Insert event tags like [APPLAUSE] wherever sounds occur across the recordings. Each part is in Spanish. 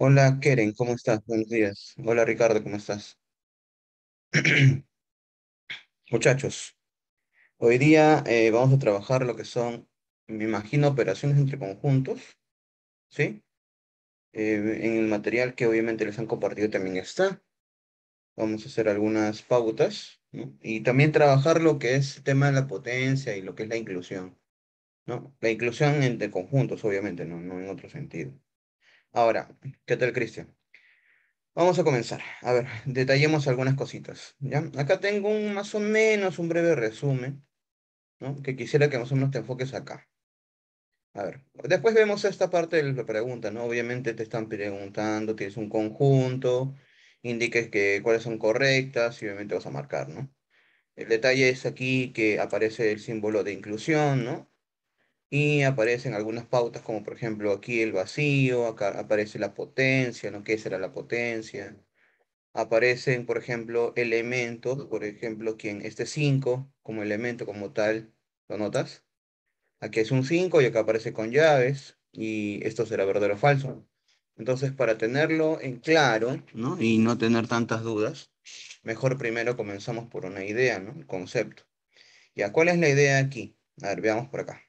Hola Keren, ¿cómo estás? Buenos días. Hola Ricardo, ¿cómo estás? [CLEARS THROAT] Muchachos, hoy día eh, vamos a trabajar lo que son, me imagino, operaciones entre conjuntos, ¿sí? Eh, en el material que obviamente les han compartido también está. Vamos a hacer algunas pautas, Y también trabajar lo que es el tema de la potencia y lo que es la inclusión, ¿no? La inclusión entre conjuntos, obviamente, no en otro sentido. Ahora, ¿qué tal, Cristian? Vamos a comenzar. A ver, detallemos algunas cositas. ¿ya? Acá tengo un, más o menos un breve resumen, ¿no? que quisiera que más o menos te enfoques acá. A ver, después vemos esta parte de la pregunta, ¿no? Obviamente te están preguntando, tienes un conjunto, indiques que, cuáles son correctas y obviamente vas a marcar, ¿no? El detalle es aquí que aparece el símbolo de inclusión, ¿no? y aparecen algunas pautas como por ejemplo aquí el vacío, acá aparece la potencia, ¿no? ¿Qué será la potencia? Aparecen, por ejemplo, elementos, por ejemplo, quien este 5 como elemento como tal, ¿lo notas? Aquí es un 5 y acá aparece con llaves y esto será verdadero o falso. Entonces, para tenerlo en claro, ¿no? Y no tener tantas dudas, mejor primero comenzamos por una idea, ¿no? El concepto. ¿Ya cuál es la idea aquí? A ver, veamos por acá.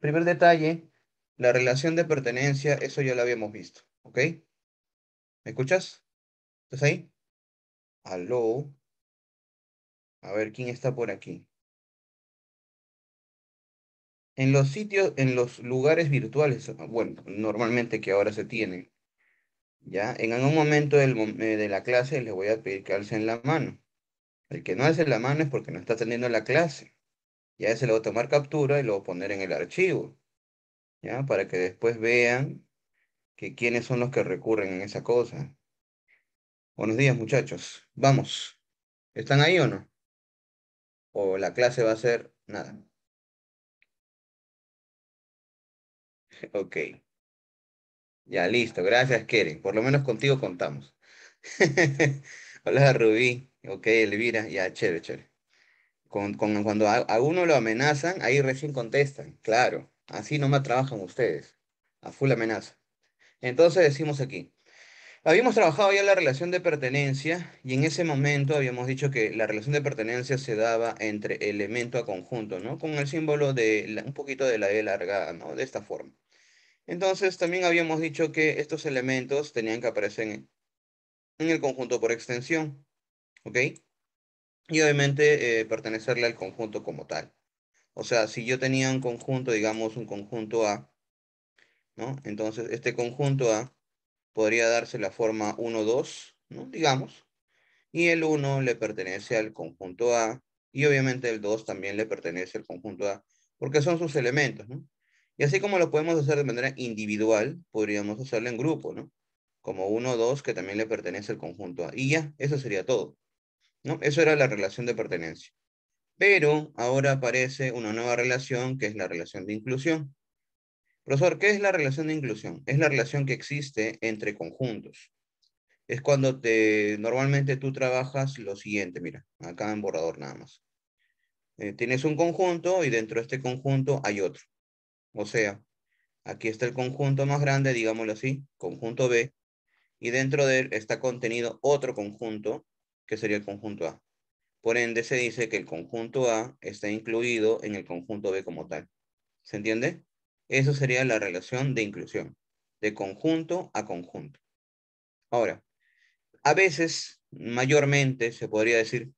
Primer detalle, la relación de pertenencia, eso ya lo habíamos visto, ¿ok? ¿Me escuchas? ¿Estás ahí? Aló. A ver, ¿quién está por aquí? En los sitios, en los lugares virtuales, bueno, normalmente que ahora se tienen, ya, en algún momento eh, de la clase les voy a pedir que alcen la mano. El que no alce la mano es porque no está atendiendo la clase. Ya ese le voy a tomar captura y lo voy a poner en el archivo. ¿Ya? Para que después vean que quiénes son los que recurren en esa cosa. Buenos días, muchachos. Vamos. ¿Están ahí o no? O la clase va a ser nada. [LAUGHS] Ok. Ya, listo. Gracias, Keren. Por lo menos contigo contamos. [LAUGHS] Hola, Rubí. Ok, Elvira. Ya, chévere, chévere. Con, cuando a, uno lo amenazan, ahí recién contestan, claro, así nomás trabajan ustedes, a full amenaza. Entonces decimos aquí, habíamos trabajado ya la relación de pertenencia y en ese momento habíamos dicho que la relación de pertenencia se daba entre elemento a conjunto, ¿no? Con el símbolo de un poquito de la E largada, ¿no? De esta forma. Entonces también habíamos dicho que estos elementos tenían que aparecer en, en el conjunto por extensión, ¿ok? y obviamente eh, pertenecerle al conjunto como tal. O sea, si yo tenía un conjunto, digamos un conjunto A, ¿no? Entonces este conjunto A podría darse la forma 1, 2, ¿no? Digamos. Y el 1 le pertenece al conjunto A y obviamente el 2 también le pertenece al conjunto A, porque son sus elementos, ¿no? Y así como lo podemos hacer de manera individual, podríamos hacerlo en grupo, ¿no? Como 1, 2, que también le pertenece al conjunto A. Y ya, eso sería todo. ¿no? Eso era la relación de pertenencia. Pero ahora aparece una nueva relación que es la relación de inclusión. Profesor, ¿qué es la relación de inclusión? Es la relación que existe entre conjuntos. Es cuando te, normalmente tú trabajas lo siguiente, mira, acá en borrador nada más. Eh, tienes un conjunto y dentro de este conjunto hay otro. O sea, aquí está el conjunto más grande, digámoslo así, conjunto B, y dentro de él está contenido otro conjunto que sería el conjunto A. Por ende, se dice que el conjunto A está incluido en el conjunto B como tal. ¿Se entiende? Eso sería la relación de inclusión, de conjunto a conjunto. Ahora, a veces, mayormente, se podría decir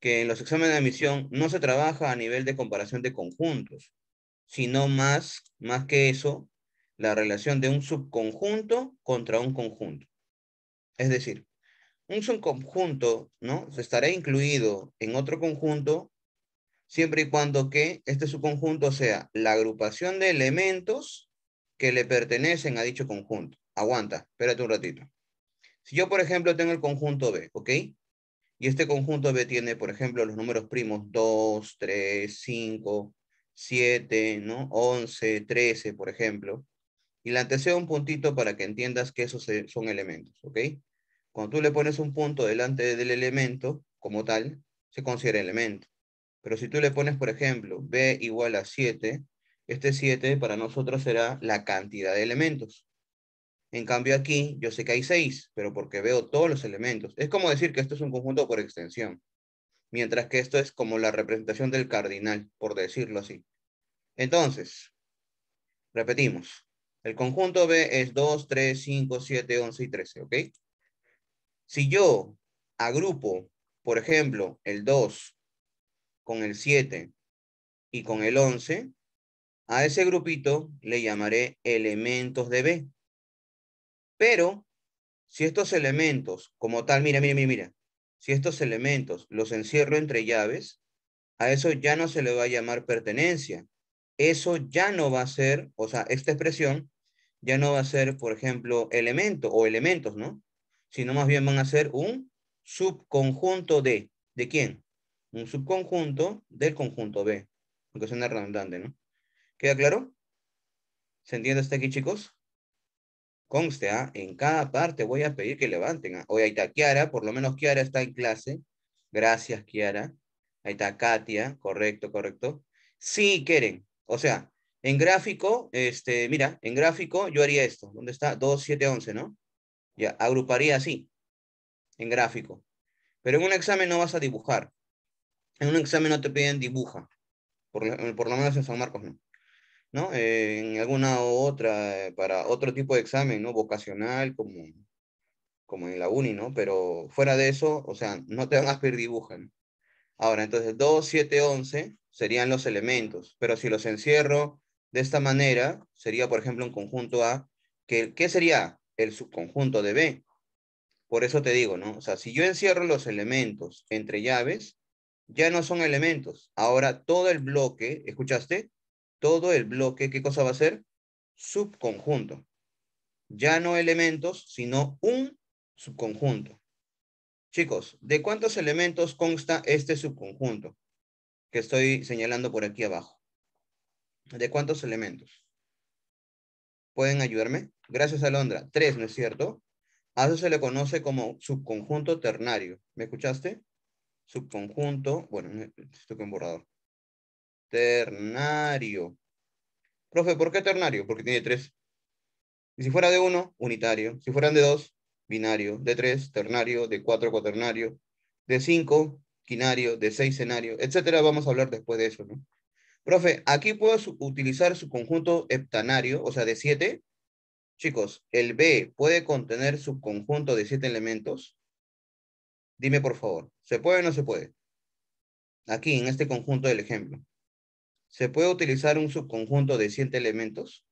que en los exámenes de admisión no se trabaja a nivel de comparación de conjuntos, sino más, más que eso, la relación de un subconjunto contra un conjunto. Es decir, un subconjunto, ¿no? Se Estará incluido en otro conjunto siempre y cuando que este subconjunto sea la agrupación de elementos que le pertenecen a dicho conjunto. Aguanta, espérate un ratito. Si yo, por ejemplo, tengo el conjunto B, ¿ok? Y este conjunto B tiene, por ejemplo, los números primos 2, 3, 5, 7, ¿no? 11, 13, por ejemplo. Y le antecedo un puntito para que entiendas que esos son elementos, ¿ok? Cuando tú le pones un punto delante del elemento como tal, se considera elemento. Pero si tú le pones, por ejemplo, b igual a 7, este 7 para nosotros será la cantidad de elementos. En cambio aquí, yo sé que hay 6, pero porque veo todos los elementos. Es como decir que esto es un conjunto por extensión. Mientras que esto es como la representación del cardinal, por decirlo así. Entonces, repetimos. El conjunto B es 2, 3, 5, 7, 11 y 13, ¿ok? Si yo agrupo, por ejemplo, el 2 con el 7 y con el 11, a ese grupito le llamaré elementos de B. Pero si estos elementos, como tal, mira, mira, mira, mira, si estos elementos los encierro entre llaves, a eso ya no se le va a llamar pertenencia. Eso ya no va a ser, o sea, esta expresión ya no va a ser, por ejemplo, elemento o elementos, ¿no? sino más bien van a ser un subconjunto de. ¿De quién? Un subconjunto del conjunto B. Porque suena redundante, ¿no? ¿Queda claro? ¿Se entiende hasta aquí, chicos? Conste, ¿ah? en cada parte voy a pedir que levanten. Hoy ¿ah? ahí está Kiara, por lo menos Kiara está en clase. Gracias, Kiara. Ahí está Katia, correcto, correcto. Sí quieren. O sea, en gráfico, este, mira, en gráfico yo haría esto. ¿Dónde está? 2, 7, 11, ¿no? Ya, agruparía así, en gráfico. Pero en un examen no vas a dibujar. En un examen no te piden dibuja. Por, lo eh, menos en San Marcos no. ¿No? Eh, en alguna otra, eh, para otro tipo de examen, ¿no? Vocacional, como, como en la uni, ¿no? Pero fuera de eso, o sea, no te van a pedir dibuja. Ahora, entonces 2, 7, 11 serían los elementos. Pero si los encierro de esta manera, sería, por ejemplo, un conjunto A. ¿Qué, qué sería el subconjunto de B. Por eso te digo, ¿no? O sea, si yo encierro los elementos entre llaves, ya no son elementos. Ahora todo el bloque, ¿escuchaste? Todo el bloque, ¿qué cosa va a ser? Subconjunto. Ya no elementos, sino un subconjunto. Chicos, ¿de cuántos elementos consta este subconjunto? Que estoy señalando por aquí abajo. ¿De cuántos elementos? ¿Pueden ayudarme? Gracias, Alondra. Tres, ¿no es cierto? A eso se le conoce como subconjunto ternario. ¿Me escuchaste? Subconjunto, bueno, estoy con borrador. Ternario. Profe, ¿por qué ternario? Porque tiene tres. Y si fuera de uno, unitario. Si fueran de dos, binario. De tres, ternario. De cuatro, cuaternario. De cinco, quinario. De seis, cenario. Etcétera, vamos a hablar después de eso, ¿no? Profe, aquí puedo utilizar su conjunto heptanario, o sea, de siete? Chicos, ¿el B puede contener subconjunto de siete elementos? Dime, por favor, ¿se puede o no se puede? Aquí, en este conjunto del ejemplo. ¿Se puede utilizar un subconjunto de siete elementos?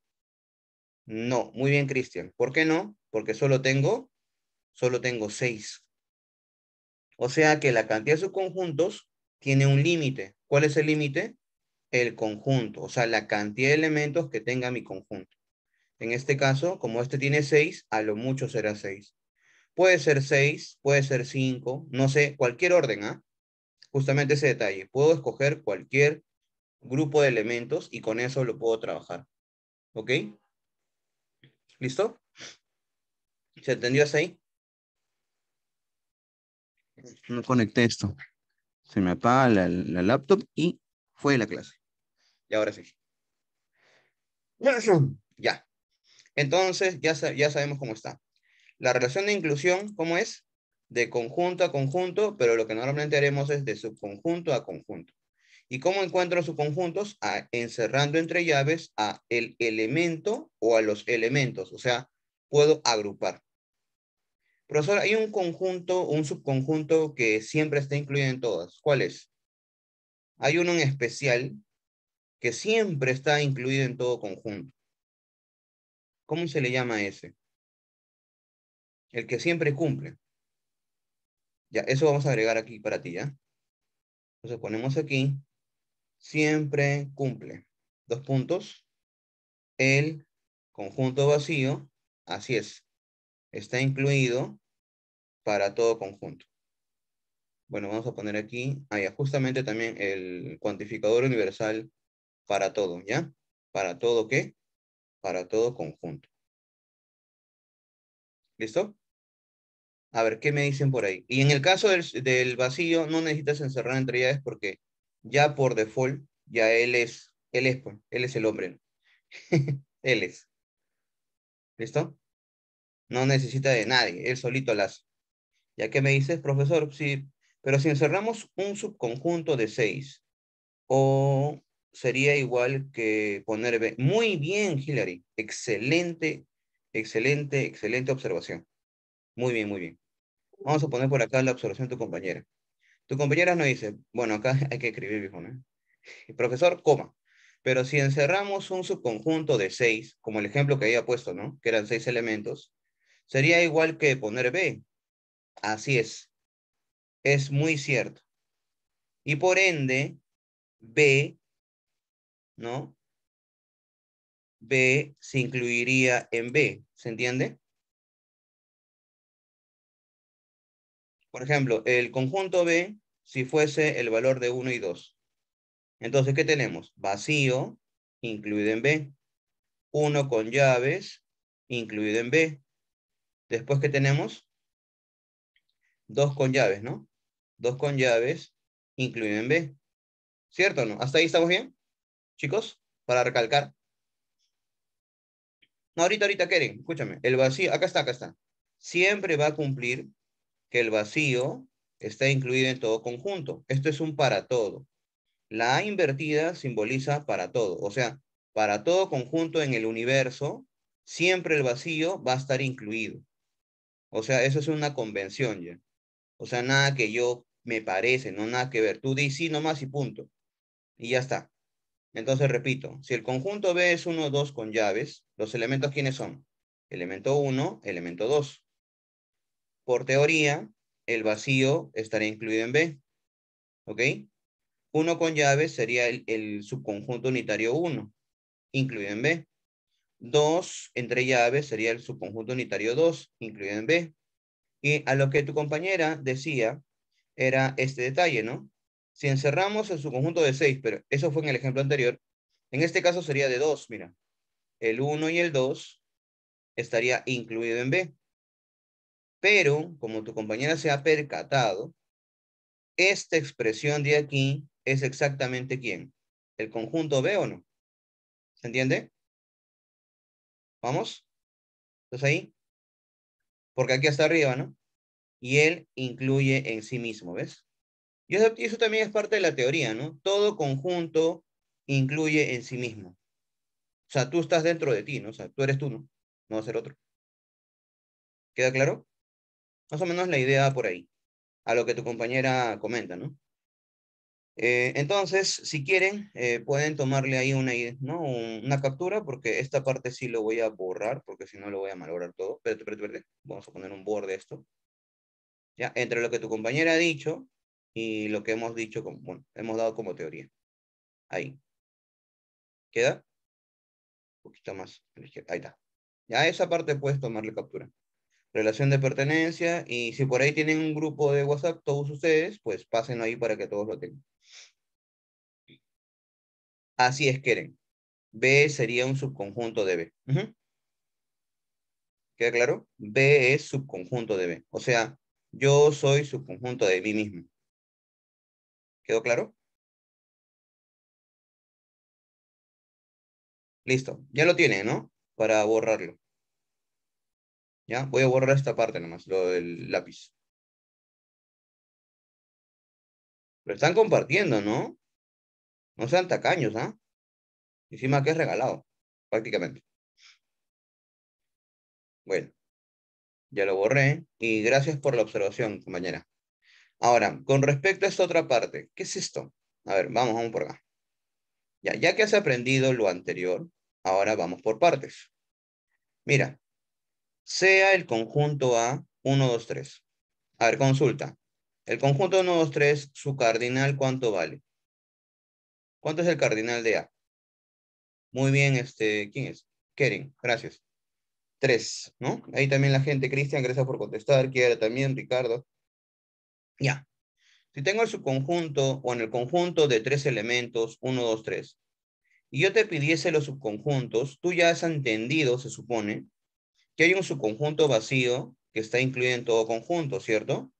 No, muy bien, Cristian. ¿Por qué no? Porque solo tengo, solo tengo seis. O sea que la cantidad de subconjuntos tiene un límite. ¿Cuál es el límite? el conjunto, o sea, la cantidad de elementos que tenga mi conjunto. En este caso, como este tiene 6, a lo mucho será 6. Puede ser 6, puede ser 5, no sé, cualquier orden, ¿ah? Justamente ese detalle. Puedo escoger cualquier grupo de elementos y con eso lo puedo trabajar. ¿Ok? ¿Listo? ¿Se entendió así? No conecté esto. Se me apaga la, laptop y fue la clase. Y ahora sí. [CLEARS THROAT] Ya. Entonces, ya, ya sabemos cómo está. La relación de inclusión, ¿cómo es? De conjunto a conjunto, pero lo que normalmente haremos es de subconjunto a conjunto. ¿Y cómo encuentro subconjuntos? encerrando entre llaves a el elemento o a los elementos. O sea, puedo agrupar. Profesor, hay un conjunto, un subconjunto que siempre está incluido en todas. ¿Cuál es? Hay uno en especial que siempre está incluido en todo conjunto. ¿Cómo se le llama ese? El que siempre cumple. Ya, eso vamos a agregar aquí para ti, ¿ya? Entonces ponemos aquí, siempre cumple. Dos puntos. El conjunto vacío, así es, está incluido para todo conjunto. Bueno, vamos a poner aquí, ah, justamente también el cuantificador universal para todo, ¿ya? ¿Para todo qué? Para todo conjunto. ¿Listo? A ver, ¿qué me dicen por ahí? Y en el caso del, vacío, no necesitas encerrar entre llaves porque ya por default, ya él es, él es, él es el hombre. [LAUGHS] él es. ¿Listo? No necesita de nadie, él solito las. Ya que me dices, profesor, sí, pero si encerramos un subconjunto de seis o sería igual que poner B. muy bien, Hillary. Excelente, excelente, excelente observación. Muy bien, muy bien. Vamos a poner por acá la observación de tu compañera. Tu compañera nos dice, bueno, acá [LAUGHS] hay que escribir, viejo, ¿no? Profesor, coma. Pero si encerramos un subconjunto de seis, como el ejemplo que había puesto, ¿no? Que eran seis elementos, sería igual que poner B. Así es. Es muy cierto. Y por ende, B ¿no? B se incluiría en B, ¿se entiende? Por ejemplo, el conjunto B, si fuese el valor de 1 y 2. Entonces, ¿qué tenemos? Vacío, incluido en B. 1 con llaves, incluido en B. Después, ¿qué tenemos? 2 con llaves, ¿no? 2 con llaves, incluido en B. ¿Cierto o no? ¿Hasta ahí estamos bien? chicos, para recalcar. No, ahorita, ahorita, Keren, escúchame. El vacío, acá está, acá está. Siempre va a cumplir que el vacío está incluido en todo conjunto. Esto es un para todo. La A invertida simboliza para todo. O sea, para todo conjunto en el universo, siempre el vacío va a estar incluido. O sea, eso es una convención ya. O sea, nada que yo me parece, no nada que ver. Tú di sí nomás y punto. Y ya está. Entonces, repito, si el conjunto B es 1, 2 con llaves, ¿los elementos quiénes son? Elemento 1, elemento 2. Por teoría, el vacío estaría incluido en B. ¿Ok? 1 con llaves sería el, subconjunto unitario 1, incluido en B. 2 entre llaves sería el subconjunto unitario 2, incluido en B. Y a lo que tu compañera decía era este detalle, ¿no? Si encerramos en su conjunto de 6, pero eso fue en el ejemplo anterior, en este caso sería de 2, mira. El 1 y el 2 estaría incluido en B. Pero, como tu compañera se ha percatado, esta expresión de aquí es exactamente quién? ¿El conjunto B o no? ¿Se entiende? ¿Vamos? ¿Estás ahí? Porque aquí está arriba, ¿no? Y él incluye en sí mismo, ¿ves? Y eso, también es parte de la teoría, ¿no? Todo conjunto incluye en sí mismo. O sea, tú estás dentro de ti, ¿no? O sea, tú eres tú, ¿no? No va a ser otro. ¿Queda claro? Más o menos la idea por ahí, a lo que tu compañera comenta, ¿no? Eh, entonces, si quieren, eh, pueden tomarle ahí una, ¿no? una captura, porque esta parte sí lo voy a borrar, porque si no lo voy a malograr todo. pero Vamos a poner un borde esto. Ya, entre lo que tu compañera ha dicho y lo que hemos dicho, como, hemos dado como teoría. Ahí. ¿Queda? Un poquito más Ahí está. Ya esa parte puedes tomarle captura. Relación de pertenencia. Y si por ahí tienen un grupo de WhatsApp, todos ustedes, pues pásenlo ahí para que todos lo tengan. Así es, quieren B sería un subconjunto de B. ¿Queda claro? B es subconjunto de B. O sea, yo soy subconjunto de mí mismo. ¿Quedó claro? Listo, ya lo tiene, ¿no? Para borrarlo. Ya, voy a borrar esta parte nomás, lo del lápiz. Lo están compartiendo, ¿no? No sean tacaños, ¿ah? Encima que es regalado, prácticamente. Bueno, ya lo borré y gracias por la observación, compañera. Ahora, con respecto a esta otra parte, ¿qué es esto? A ver, vamos, vamos por acá. Ya, ya que has aprendido lo anterior, ahora vamos por partes. Mira, sea el conjunto A 1, 2, 3. A ver, consulta. El conjunto 1, 2, 3, su cardinal, ¿cuánto vale? ¿Cuánto es el cardinal de A? Muy bien, este, ¿quién es? Keren, gracias. 3, ¿no? Ahí también la gente, Cristian, gracias por contestar. Quiera también, Ricardo. Ya. Si tengo el subconjunto o en el conjunto de tres elementos, uno, dos, tres, y yo te pidiese los subconjuntos, tú ya has entendido, se supone, que hay un subconjunto vacío que está incluido en todo conjunto, ¿cierto?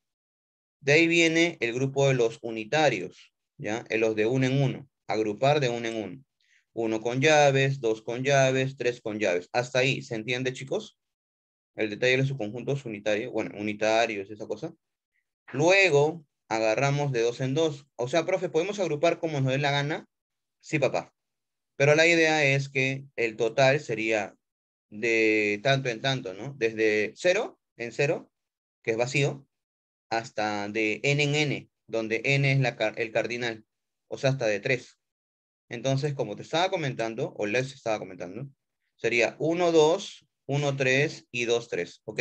De ahí viene el grupo de los unitarios, ¿ya? En los de uno en uno, agrupar de uno en uno. Uno con llaves, dos con llaves, tres con llaves. Hasta ahí, ¿se entiende, chicos? El detalle de los subconjuntos unitario bueno, unitarios, esa cosa. Luego agarramos de dos en dos. O sea, profe, ¿podemos agrupar como nos dé la gana? Sí, papá. Pero la idea es que el total sería de tanto en tanto, ¿no? Desde 0 en cero, que es vacío, hasta de n en n, donde n es la, el cardinal, o sea, hasta de 3. Entonces, como te estaba comentando, o les estaba comentando, sería 1, 2, 1, 3 y 2, 3, ¿ok?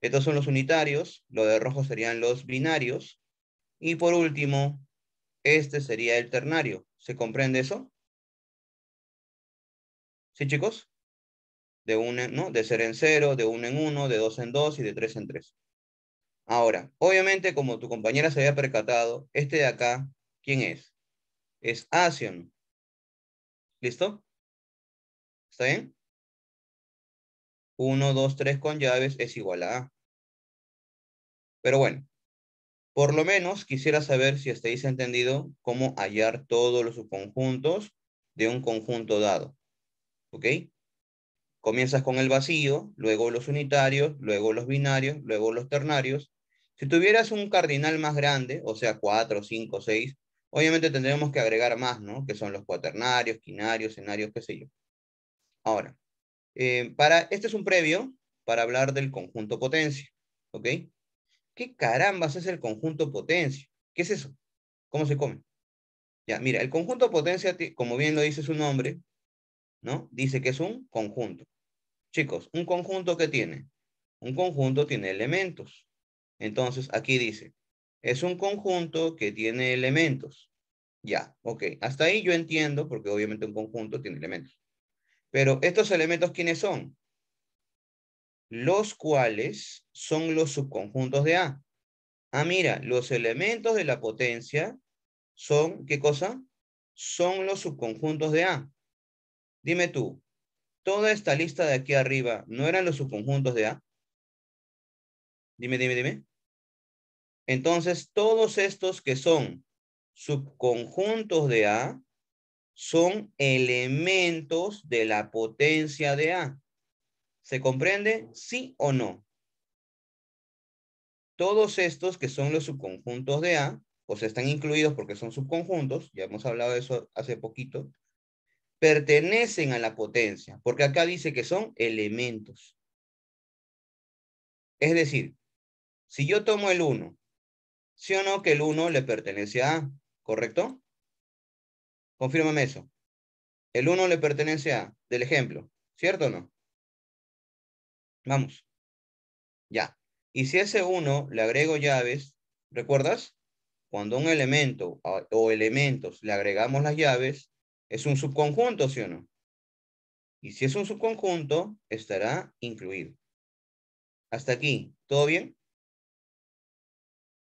Estos son los unitarios, lo de rojo serían los binarios. Y por último, este sería el ternario. ¿Se comprende eso? ¿Sí, chicos? De, uno, ¿no? de 0 en cero, de uno en uno, de dos en dos, y de tres en tres. Ahora, obviamente, como tu compañera se había percatado, este de acá, ¿quién es? Es Asion. ¿Listo? ¿Está bien? 1, 2, 3 con llaves es igual a A. Pero bueno, por lo menos quisiera saber si estáis entendido cómo hallar todos los subconjuntos de un conjunto dado. ¿Ok? Comienzas con el vacío, luego los unitarios, luego los binarios, luego los ternarios. Si tuvieras un cardinal más grande, o sea, 4, 5, 6, obviamente tendremos que agregar más, ¿no? Que son los cuaternarios, quinarios, cenarios, qué sé yo. Ahora, eh, para, este es un previo para hablar del conjunto potencia, ¿ok? ¿Qué carambas es el conjunto potencia? ¿Qué es eso? ¿Cómo se come? Ya, mira, el conjunto potencia, como bien lo dice su nombre, ¿no? Dice que es un conjunto. Chicos, ¿un conjunto qué tiene? Un conjunto tiene elementos. Entonces, aquí dice, es un conjunto que tiene elementos. Ya, ok. Hasta ahí yo entiendo, porque obviamente un conjunto tiene elementos. Pero estos elementos, ¿quiénes son? Los cuales son los subconjuntos de A. Ah, mira, los elementos de la potencia son, ¿qué cosa? Son los subconjuntos de A. Dime tú, toda esta lista de aquí arriba, ¿no eran los subconjuntos de A? Dime, dime, dime. Entonces, todos estos que son subconjuntos de A son elementos de la potencia de A. ¿Se comprende? ¿Sí o no? Todos estos que son los subconjuntos de A, o pues están incluidos porque son subconjuntos, ya hemos hablado de eso hace poquito, pertenecen a la potencia, porque acá dice que son elementos. Es decir, si yo tomo el 1, ¿sí o no que el 1 le pertenece a A, correcto? Confírmame eso. El 1 le pertenece a del ejemplo, ¿cierto o no? Vamos. Ya. Y si ese 1 le agrego llaves, ¿recuerdas? Cuando un elemento o elementos le agregamos las llaves, es un subconjunto, ¿sí o no? Y si es un subconjunto, estará incluido. Hasta aquí, ¿todo bien?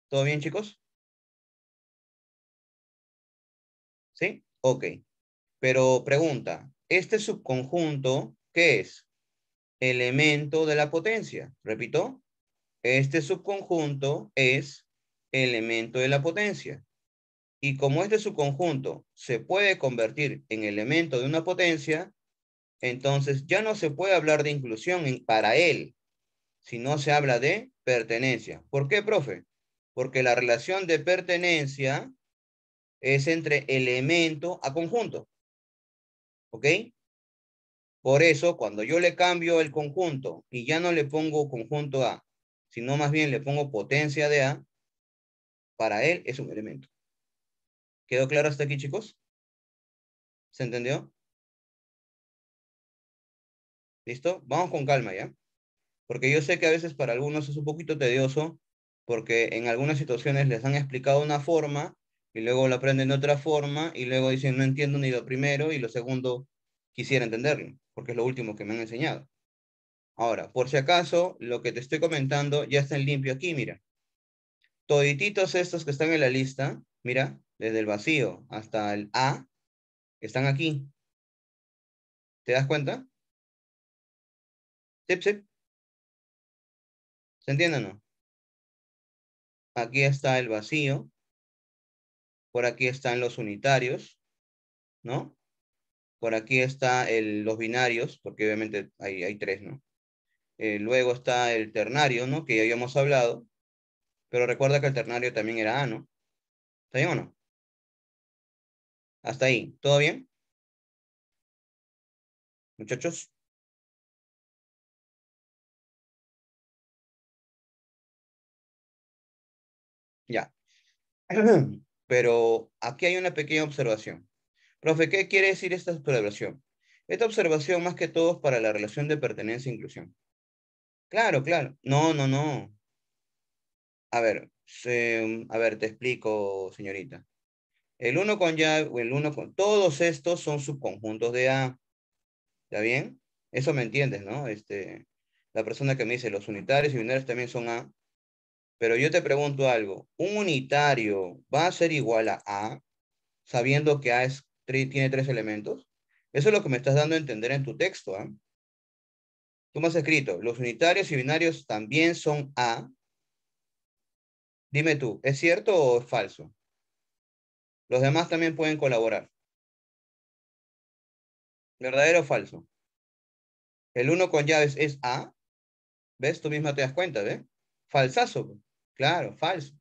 ¿Todo bien, chicos? ¿Sí? Ok, pero pregunta, ¿este subconjunto qué es? Elemento de la potencia. Repito, este subconjunto es elemento de la potencia. Y como este subconjunto se puede convertir en elemento de una potencia, entonces ya no se puede hablar de inclusión para él, sino se habla de pertenencia. ¿Por qué, profe? Porque la relación de pertenencia es entre elemento a conjunto. ¿Ok? Por eso, cuando yo le cambio el conjunto y ya no le pongo conjunto A, sino más bien le pongo potencia de A, para él es un elemento. ¿Quedó claro hasta aquí, chicos? ¿Se entendió? ¿Listo? Vamos con calma ya. Porque yo sé que a veces para algunos es un poquito tedioso, porque en algunas situaciones les han explicado una forma y luego lo aprenden de otra forma y luego dicen no entiendo ni lo primero y lo segundo quisiera entenderlo, porque es lo último que me han enseñado. Ahora, por si acaso, lo que te estoy comentando ya está en limpio aquí, mira. Todititos estos que están en la lista, mira, desde el vacío hasta el A, están aquí. ¿Te das cuenta? ¿Se entiende o no? Aquí está el vacío, por aquí están los unitarios, ¿no? Por aquí están los binarios, porque obviamente hay, hay tres, ¿no? Eh, luego está el ternario, ¿no? Que ya habíamos hablado. Pero recuerda que el ternario también era A, ¿no? ¿Está bien o no? Hasta ahí. ¿Todo bien? Muchachos. Ya. [CLEARS THROAT] Pero aquí hay una pequeña observación. Profe, ¿qué quiere decir esta observación? Esta observación más que todo es para la relación de pertenencia e inclusión. Claro, claro. No, no, no. A ver, a ver, te explico, señorita. El uno con ya, el uno con, todos estos son subconjuntos de A. ¿Está bien? Eso me entiendes, ¿no? Este, la persona que me dice los unitarios y binarios también son A. Pero yo te pregunto algo, ¿un unitario va a ser igual a A sabiendo que A tiene tres elementos? Eso es lo que me estás dando a entender en tu texto. ¿ah? Tú me has escrito, los unitarios y binarios también son A. Dime tú, ¿es cierto o es falso? Los demás también pueden colaborar. ¿Verdadero o falso? El uno con llaves es A. ¿Ves? Tú misma te das cuenta, ¿ves? Falsazo. Pues. Claro, falso.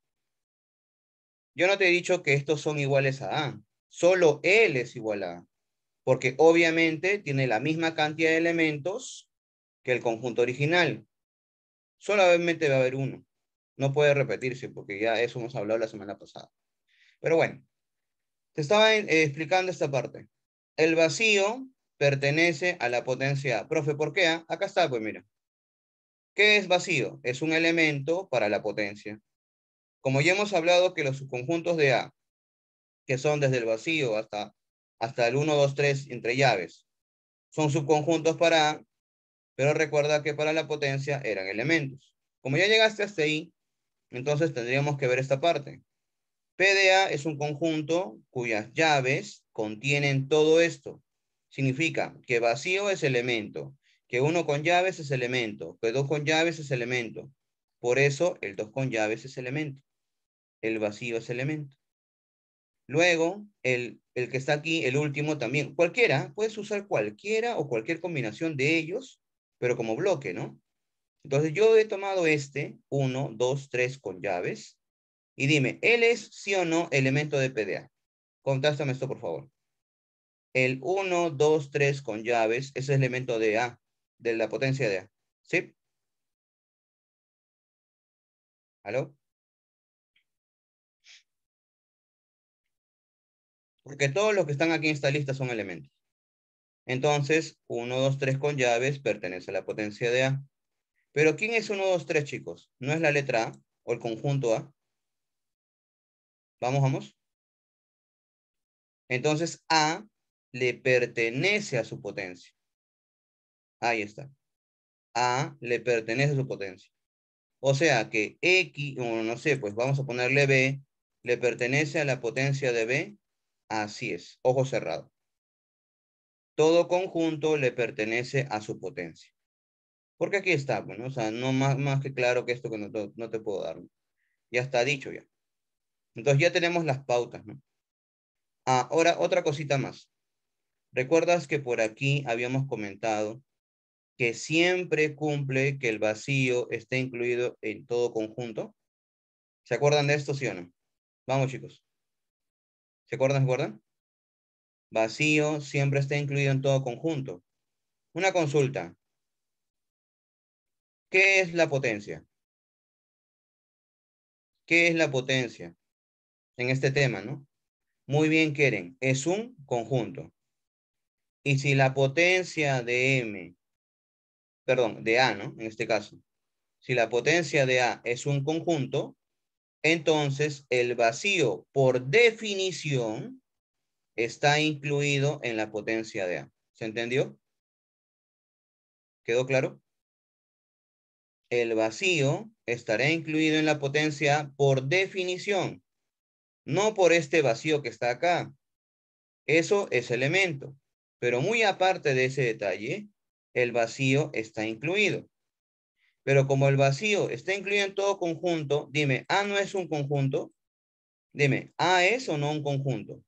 Yo no te he dicho que estos son iguales a A. Solo él es igual a A. Porque obviamente tiene la misma cantidad de elementos que el conjunto original. Solamente va a haber uno. No puede repetirse porque ya eso hemos hablado la semana pasada. Pero bueno, te estaba eh, explicando esta parte. El vacío pertenece a la potencia A. Profe, ¿por qué? Ah? Acá está, pues mira. ¿Qué es vacío? Es un elemento para la potencia. Como ya hemos hablado que los subconjuntos de A, que son desde el vacío hasta, hasta el 1, 2, 3 entre llaves, son subconjuntos para A, pero recuerda que para la potencia eran elementos. Como ya llegaste hasta ahí, entonces tendríamos que ver esta parte. PDA es un conjunto cuyas llaves contienen todo esto. Significa que vacío es elemento que uno con llaves es elemento, que dos con llaves es elemento. Por eso el dos con llaves es elemento. El vacío es elemento. Luego, el, que está aquí, el último también, cualquiera, puedes usar cualquiera o cualquier combinación de ellos, pero como bloque, ¿no? Entonces yo he tomado este, Uno, dos, tres con llaves, y dime, ¿él es sí o no elemento de PDA? Contástame esto, por favor. El uno, dos, tres con llaves es elemento de A de la potencia de A. ¿Sí? ¿Aló? Porque todos los que están aquí en esta lista son elementos. Entonces, 1, 2, 3 con llaves pertenece a la potencia de A. Pero ¿quién es 1, 2, 3, chicos? ¿No es la letra A o el conjunto A? Vamos, vamos. Entonces, A le pertenece a su potencia. Ahí está. A le pertenece a su potencia. O sea que X, o no sé, pues vamos a ponerle B, le pertenece a la potencia de B. Así es, ojo cerrado. Todo conjunto le pertenece a su potencia. Porque aquí está, bueno, o sea, no más, más que claro que esto que no, te puedo dar. Ya está dicho ya. Entonces ya tenemos las pautas, ¿no? Ahora, otra cosita más. ¿Recuerdas que por aquí habíamos comentado que siempre cumple que el vacío esté incluido en todo conjunto. ¿Se acuerdan de esto, sí o no? Vamos, chicos. ¿Se acuerdan, se acuerdan? Vacío siempre está incluido en todo conjunto. Una consulta. ¿Qué es la potencia? ¿Qué es la potencia? En este tema, ¿no? Muy bien, quieren. Es un conjunto. Y si la potencia de M perdón, de A, ¿no? En este caso. Si la potencia de A es un conjunto, entonces el vacío, por definición, está incluido en la potencia de A. ¿Se entendió? ¿Quedó claro? El vacío estará incluido en la potencia por definición, no por este vacío que está acá. Eso es elemento. Pero muy aparte de ese detalle, el vacío está incluido. Pero como el vacío está incluido en todo conjunto, dime, A no es un conjunto. Dime, A es o no un conjunto.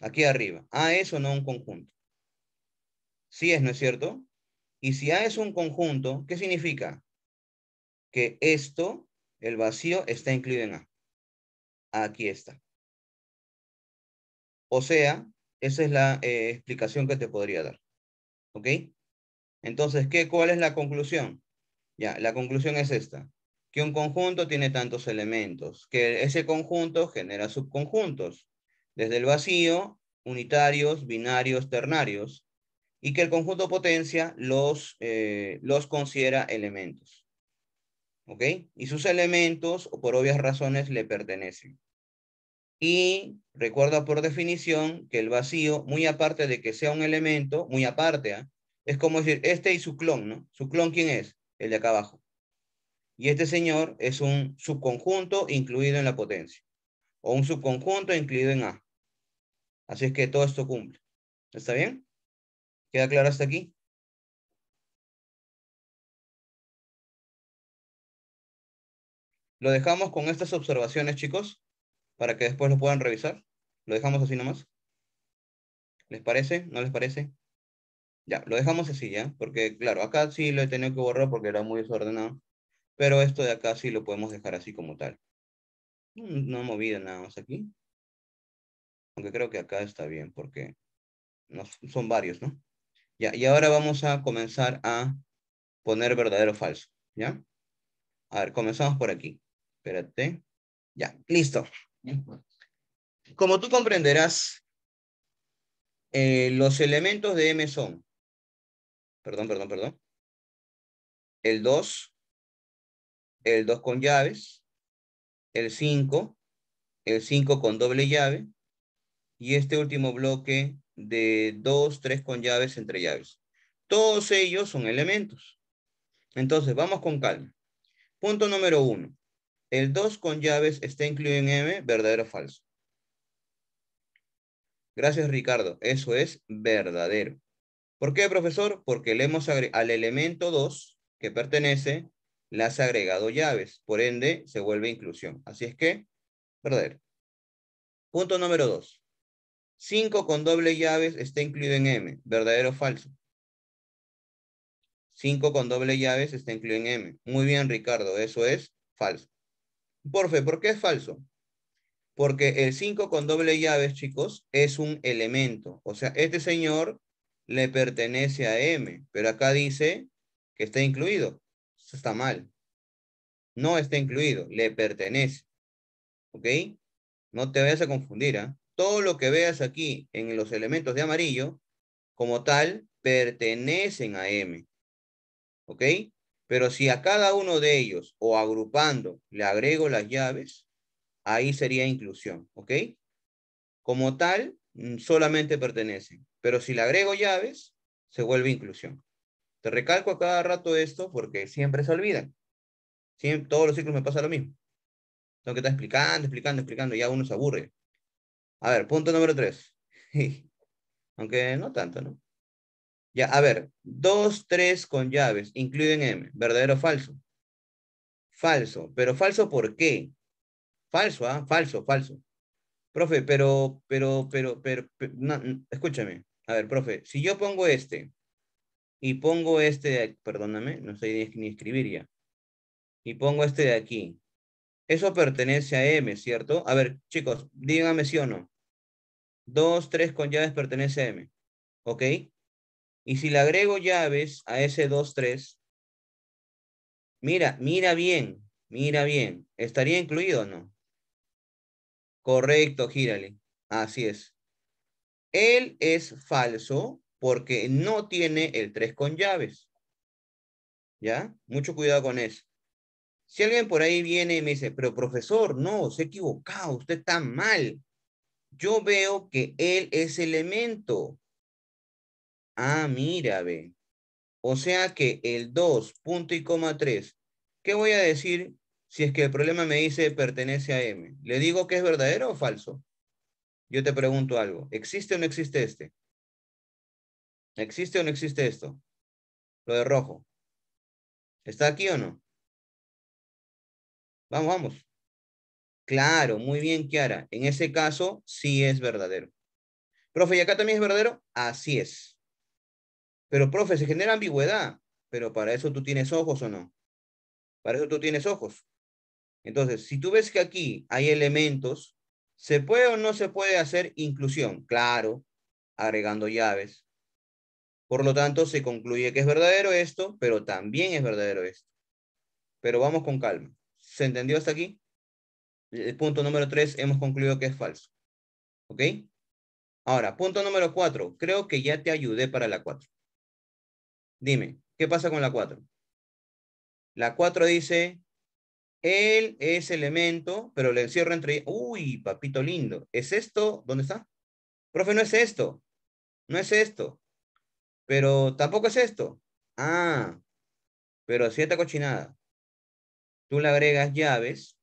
Aquí arriba, A es o no un conjunto. Sí es, ¿no es cierto? Y si A es un conjunto, ¿qué significa? Que esto, el vacío, está incluido en A. Aquí está. O sea, esa es la eh, explicación que te podría dar. ¿Ok? Entonces, ¿qué, ¿cuál es la conclusión? Ya, la conclusión es esta, que un conjunto tiene tantos elementos, que ese conjunto genera subconjuntos, desde el vacío, unitarios, binarios, ternarios, y que el conjunto potencia los, eh, los considera elementos. ¿Ok? Y sus elementos, por obvias razones, le pertenecen. Y recuerda por definición que el vacío, muy aparte de que sea un elemento, muy aparte, a ¿ah? Es como decir, este y su clon, ¿no? ¿Su clon quién es? El de acá abajo. Y este señor es un subconjunto incluido en la potencia. O un subconjunto incluido en A. Así es que todo esto cumple. ¿Está bien? ¿Queda claro hasta aquí? Lo dejamos con estas observaciones, chicos, para que después lo puedan revisar. Lo dejamos así nomás. ¿Les parece? ¿No les parece? Ya, lo dejamos así, ¿ya? Porque, claro, acá sí lo he tenido que borrar porque era muy desordenado. Pero esto de acá sí lo podemos dejar así como tal. Mm, no he movido nada más aquí. Aunque creo que acá está bien porque son varios, ¿no? Ya, y ahora vamos a comenzar a poner verdadero o falso, ¿ya? A ver, comenzamos por aquí. Espérate. Ya, listo. Como tú comprenderás, eh, los elementos de M son perdón, perdón, perdón. El 2, el 2 con llaves, el 5, el 5 con doble llave y este último bloque de 2, 3 con llaves entre llaves. Todos ellos son elementos. Entonces, vamos con calma. Punto número 1. El 2 con llaves está incluido en M, verdadero o falso. Gracias, Ricardo. Eso es verdadero. ¿Por qué, profesor? Porque le hemos al elemento 2 que pertenece, le has agregado llaves. Por ende, se vuelve inclusión. Así es que, perder. Punto número 2. 5 con doble llaves está incluido en M. ¿Verdadero o falso? 5 con doble llaves está incluido en M. Muy bien, Ricardo. Eso es falso. Porfe, ¿por qué es falso? Porque el 5 con doble llaves, chicos, es un elemento. O sea, este señor le pertenece a M, pero acá dice que está incluido. Eso está mal. No está incluido, le pertenece. ¿Ok? No te vayas a confundir. ¿ah? Todo lo que veas aquí en los elementos de amarillo, como tal, pertenecen a M. ¿Ok? Pero si a cada uno de ellos o agrupando le agrego las llaves, ahí sería inclusión. ¿Ok? Como tal, mm, solamente pertenecen. Pero si le agrego llaves, se vuelve inclusión. Te recalco a cada rato esto porque siempre se olvidan. Siempre, todos los ciclos me pasa lo mismo. Tengo que estar explicando, explicando, explicando, ya uno se aburre. A ver, punto número tres. [LAUGHS] Aunque no tanto, ¿no? Ya, a ver, dos, tres con llaves, incluyen M, verdadero o falso. Falso, pero falso ¿por qué? Falso, ¿ah? Falso, falso. Profe, pero, pero, pero, pero, escúchame. A ver, profe, si yo pongo este y pongo este, perdóname, no sé ni escribir ya, y pongo este de aquí, eso pertenece a M, ¿cierto? A ver, chicos, díganme si o no. Dos tres con llaves pertenece a M, ¿ok? Y si le agrego llaves a ese 2, 3, mira, mira bien, mira bien, ¿estaría incluido o no? Correcto, gírale. Así es. Él es falso porque no tiene el 3 con llaves. ¿Ya? Mucho cuidado con eso. Si alguien por ahí viene y me dice, pero profesor, no, se ha equivocado, usted está mal. Yo veo que él es elemento. Ah, mira, ve. O sea que el 2, punto y coma 3. ¿Qué voy a decir si es que el problema me dice pertenece a M? ¿Le digo que es verdadero o falso? Yo te pregunto algo, ¿existe o no existe este? ¿Existe o no existe esto? Lo de rojo. ¿Está aquí o no? Vamos, vamos. Claro, muy bien, Kiara. En ese caso, sí es verdadero. Profe, ¿y acá también es verdadero? Así es. Pero, profe, se genera ambigüedad. Pero para eso tú tienes ojos o no. Para eso tú tienes ojos. Entonces, si tú ves que aquí hay elementos ¿Se puede o no se puede hacer inclusión? Claro, agregando llaves. Por lo tanto, se concluye que es verdadero esto, pero también es verdadero esto. Pero vamos con calma. ¿Se entendió hasta aquí? El punto número tres, hemos concluido que es falso. ¿Ok? Ahora, punto número cuatro. Creo que ya te ayudé para la 4. Dime, ¿qué pasa con la 4? La 4 dice, él es elemento, pero le encierro entre... Uy, papito lindo, ¿es esto? ¿Dónde está? Profe, no es esto. No es esto. Pero tampoco es esto. Ah, pero cierta cochinada. Tú le agregas llaves.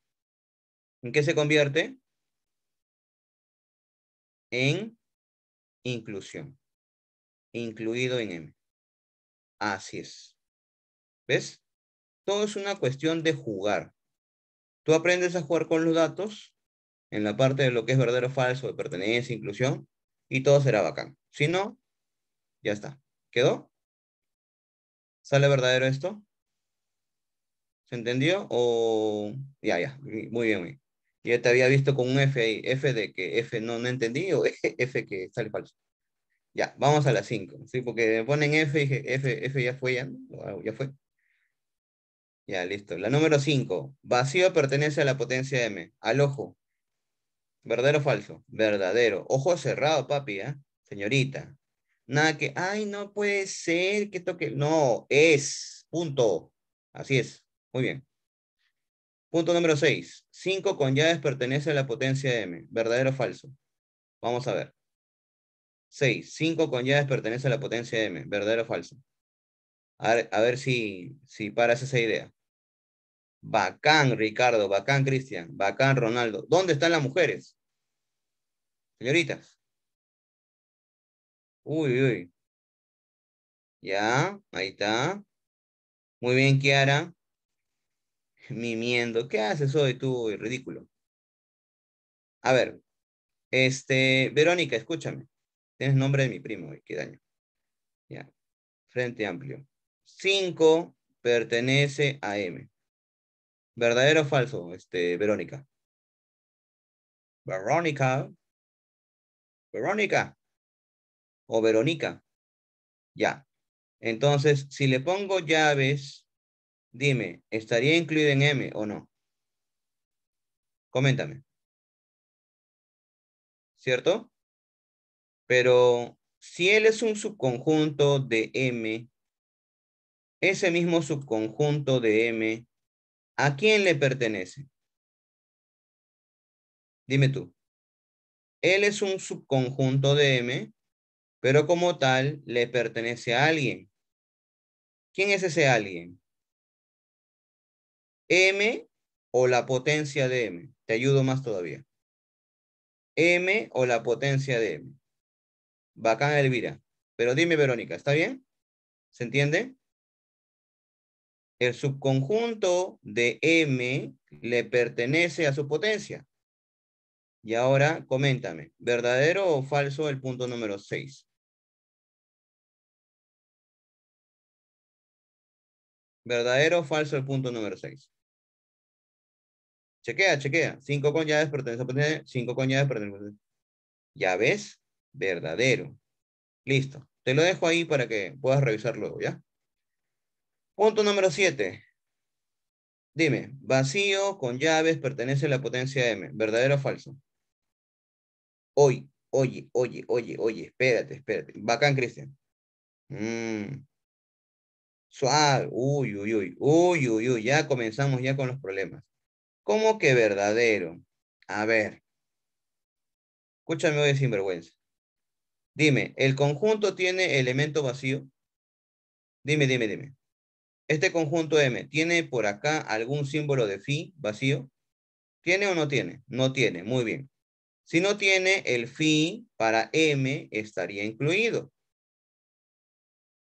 ¿En qué se convierte? En inclusión. Incluido en M. Así es. ¿Ves? Todo es una cuestión de jugar. Tú aprendes a jugar con los datos en la parte de lo que es verdadero o falso, de pertenencia, inclusión, y todo será bacán. Si no, ya está. ¿Quedó? ¿Sale verdadero esto? ¿Se entendió? O... Ya, ya. Muy bien, muy bien. Yo te había visto con un F ahí. F de que F no, no entendí o [LAUGHS] F que sale falso. Ya, vamos a las 5. ¿sí? Porque ponen F y dije, F, F ya fue, ya, ya fue. Ya, listo. La número 5. Vacío pertenece a la potencia M, al ojo. ¿Verdadero o falso? Verdadero. Ojo cerrado, papi, ¿ah? Señorita. Nada que, ay, no puede ser que toque. No, es. Punto. Así es. Muy bien. Punto número 6. 5 con llaves pertenece a la potencia M. ¿Verdadero o falso? Vamos a ver. 6. 5 con llaves pertenece a la potencia M. ¿Verdadero o falso? A ver, si, si paras esa idea. Bacán, Ricardo, bacán, Cristian, bacán, Ronaldo. ¿Dónde están las mujeres? Señoritas. Uy, uy. Ya, ahí está. Muy bien, Kiara. Mimiendo. ¿Qué haces hoy tú, ridículo? A ver, este, Verónica, escúchame. Tienes nombre de mi primo, qué daño. Ya. Frente amplio. Cinco pertenece a M. ¿Verdadero o falso, este, Verónica? Verónica. Verónica. O Verónica. Ya. Entonces, si le pongo llaves, dime, ¿estaría incluido en M o no? Coméntame. ¿Cierto? Pero si él es un subconjunto de M, ese mismo subconjunto de M ¿A quién le pertenece? Dime tú. Él es un subconjunto de M, pero como tal le pertenece a alguien. ¿Quién es ese alguien? M o la potencia de M. Te ayudo más todavía. M o la potencia de M. Bacán, Elvira. Pero dime, Verónica, ¿está bien? ¿Se entiende? el subconjunto de M le pertenece a su potencia. Y ahora, coméntame, ¿verdadero o falso el punto número 6? ¿Verdadero o falso el punto número 6? Chequea, chequea. 5 con llaves pertenece a potencia, 5 con llaves pertenece a potencia. Ya ves, verdadero. Listo. Te lo dejo ahí para que puedas revisarlo luego, ¿ya? Punto número 7. Dime, vacío con llaves pertenece a la potencia M, ¿verdadero o falso? Oye, oye, oye, oye, oye, espérate, espérate. Bacán, Cristian. Mm. Suave, uy, uy, uy, uy, uy, uy, ya comenzamos ya con los problemas. ¿Cómo que verdadero? A ver. Escúchame hoy sinvergüenza. Dime, ¿el conjunto tiene elemento vacío? Dime, dime, dime. Este conjunto M, ¿tiene por acá algún símbolo de phi vacío? ¿Tiene o no tiene? No tiene, muy bien. Si no tiene, el phi para M estaría incluido.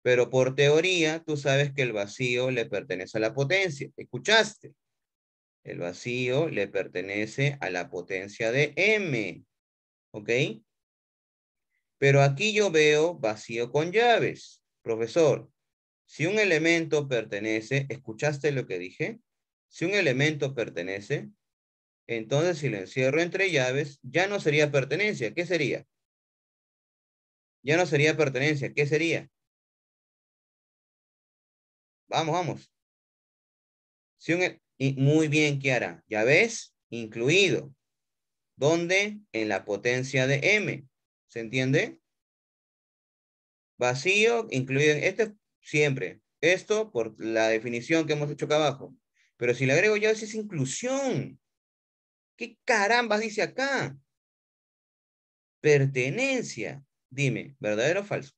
Pero por teoría, tú sabes que el vacío le pertenece a la potencia. ¿Escuchaste? El vacío le pertenece a la potencia de M. ¿Ok? Pero aquí yo veo vacío con llaves. Profesor, si un elemento pertenece, ¿escuchaste lo que dije? Si un elemento pertenece, entonces si lo encierro entre llaves, ya no sería pertenencia. ¿Qué sería? Ya no sería pertenencia. ¿Qué sería? Vamos, vamos. Si e, muy bien, hará? Ya ves, incluido. ¿Dónde? En la potencia de M. ¿Se entiende? Vacío, incluido. Este siempre. Esto por la definición que hemos hecho acá abajo. Pero si le agrego yo, es inclusión. ¿Qué carambas dice acá? Pertenencia. Dime, ¿verdadero o falso?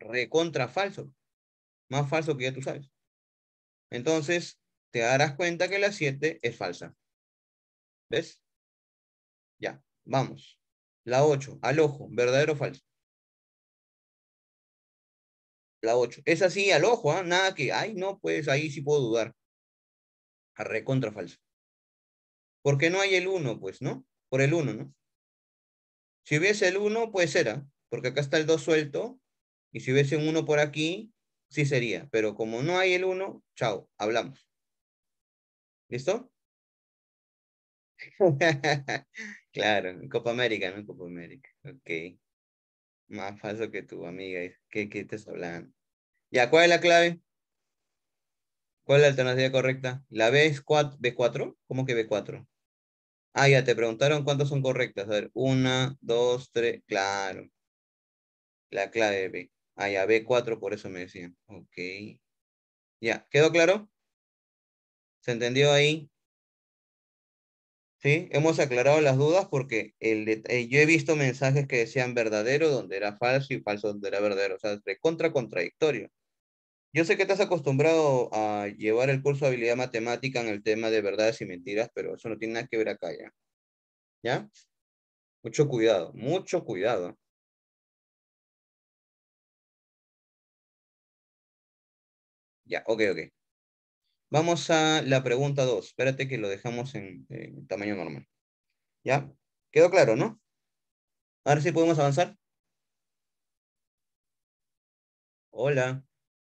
Recontra falso. Más falso que ya tú sabes. Entonces, te darás cuenta que la 7 es falsa. ¿Ves? Ya, vamos. La 8, al ojo, verdadero o falso. La 8. Es así al ojo, ¿ah? nada que, ay, no, pues ahí sí puedo dudar. Arre contra falso. Porque no hay el 1, pues, ¿no? Por el 1, ¿no? Si hubiese el 1, pues era, porque acá está el 2 suelto, y si hubiese un 1 por aquí, sí sería, pero como no hay el 1, chao, hablamos. ¿Listo? [LAUGHS] claro, Copa América, ¿no? Copa América, ok. Más falso que tu amiga. ¿Qué, qué estás hablando? ¿Ya cuál es la clave? ¿Cuál es la alternativa correcta? ¿La B es 4, B4? ¿Cómo que B4? Ah, ya te preguntaron cuántas son correctas. A ver, una, dos, tres. Claro. La clave B. Ah, ya, B4, por eso me decían. Ok. Ya, ¿quedó claro? ¿Se entendió ahí? ¿sí? Hemos aclarado las dudas porque eh, yo he visto mensajes que decían verdadero donde era falso y falso donde era verdadero, o sea, de contra contradictorio. Yo sé que estás acostumbrado a llevar el curso de habilidad matemática en el tema de verdades y mentiras, pero eso no tiene nada que ver acá ya. ¿Ya? Mucho cuidado, mucho cuidado. Ya, ok, ok. Vamos a la pregunta 2. Espérate que lo dejamos en, tamaño normal. ¿Ya? ¿Quedó claro, no? A ver si podemos avanzar. Hola.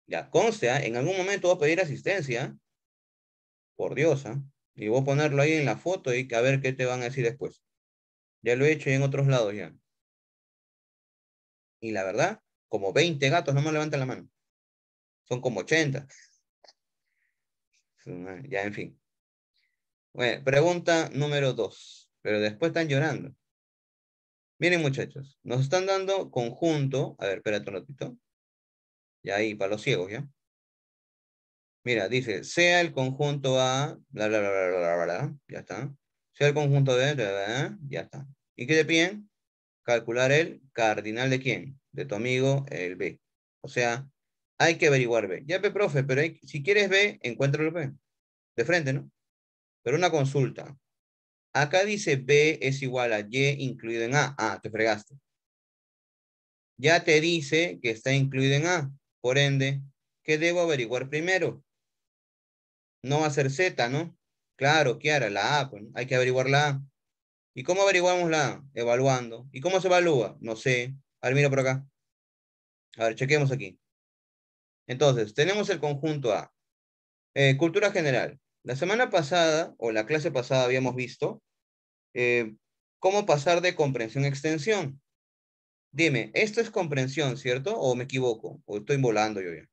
Ya, conste, ¿ah? en algún momento voy a pedir asistencia. Por Dios, ¿ah? Y voy a ponerlo ahí en la foto y a ver qué te van a decir después. Ya lo he hecho en otros lados ya. Y la verdad, como 20 gatos no me levantan la mano. Son como 80. Ya, en fin. Bueno, pregunta número dos, pero después están llorando. Miren, muchachos, nos están dando conjunto. A ver, espérate un ratito. Ya ahí, para los ciegos, ¿ya? Mira, dice, sea el conjunto A, bla, bla, bla, bla, bla, bla, ya está. Sea el conjunto B, ya está. ¿Y qué te piden? Calcular el cardinal de quién? De tu amigo, el B. O sea, hay que averiguar B. Ya, ve, profe, pero si quieres B, lo B. De frente, ¿no? Pero una consulta. Acá dice B es igual a Y incluido en A. Ah, te fregaste. Ya te dice que está incluido en A. Por ende, ¿qué debo averiguar primero? No va a ser Z, ¿no? Claro, hará la A. Pues, hay que averiguar la A. ¿Y cómo averiguamos la A? Evaluando. ¿Y cómo se evalúa? No sé. A ver, mira por acá. A ver, chequemos aquí. Entonces, tenemos el conjunto A. Eh, cultura general. La semana pasada, o la clase pasada, habíamos visto eh, cómo pasar de comprensión a extensión. Dime, esto es comprensión, ¿cierto? ¿O me equivoco? ¿O estoy volando yo ya?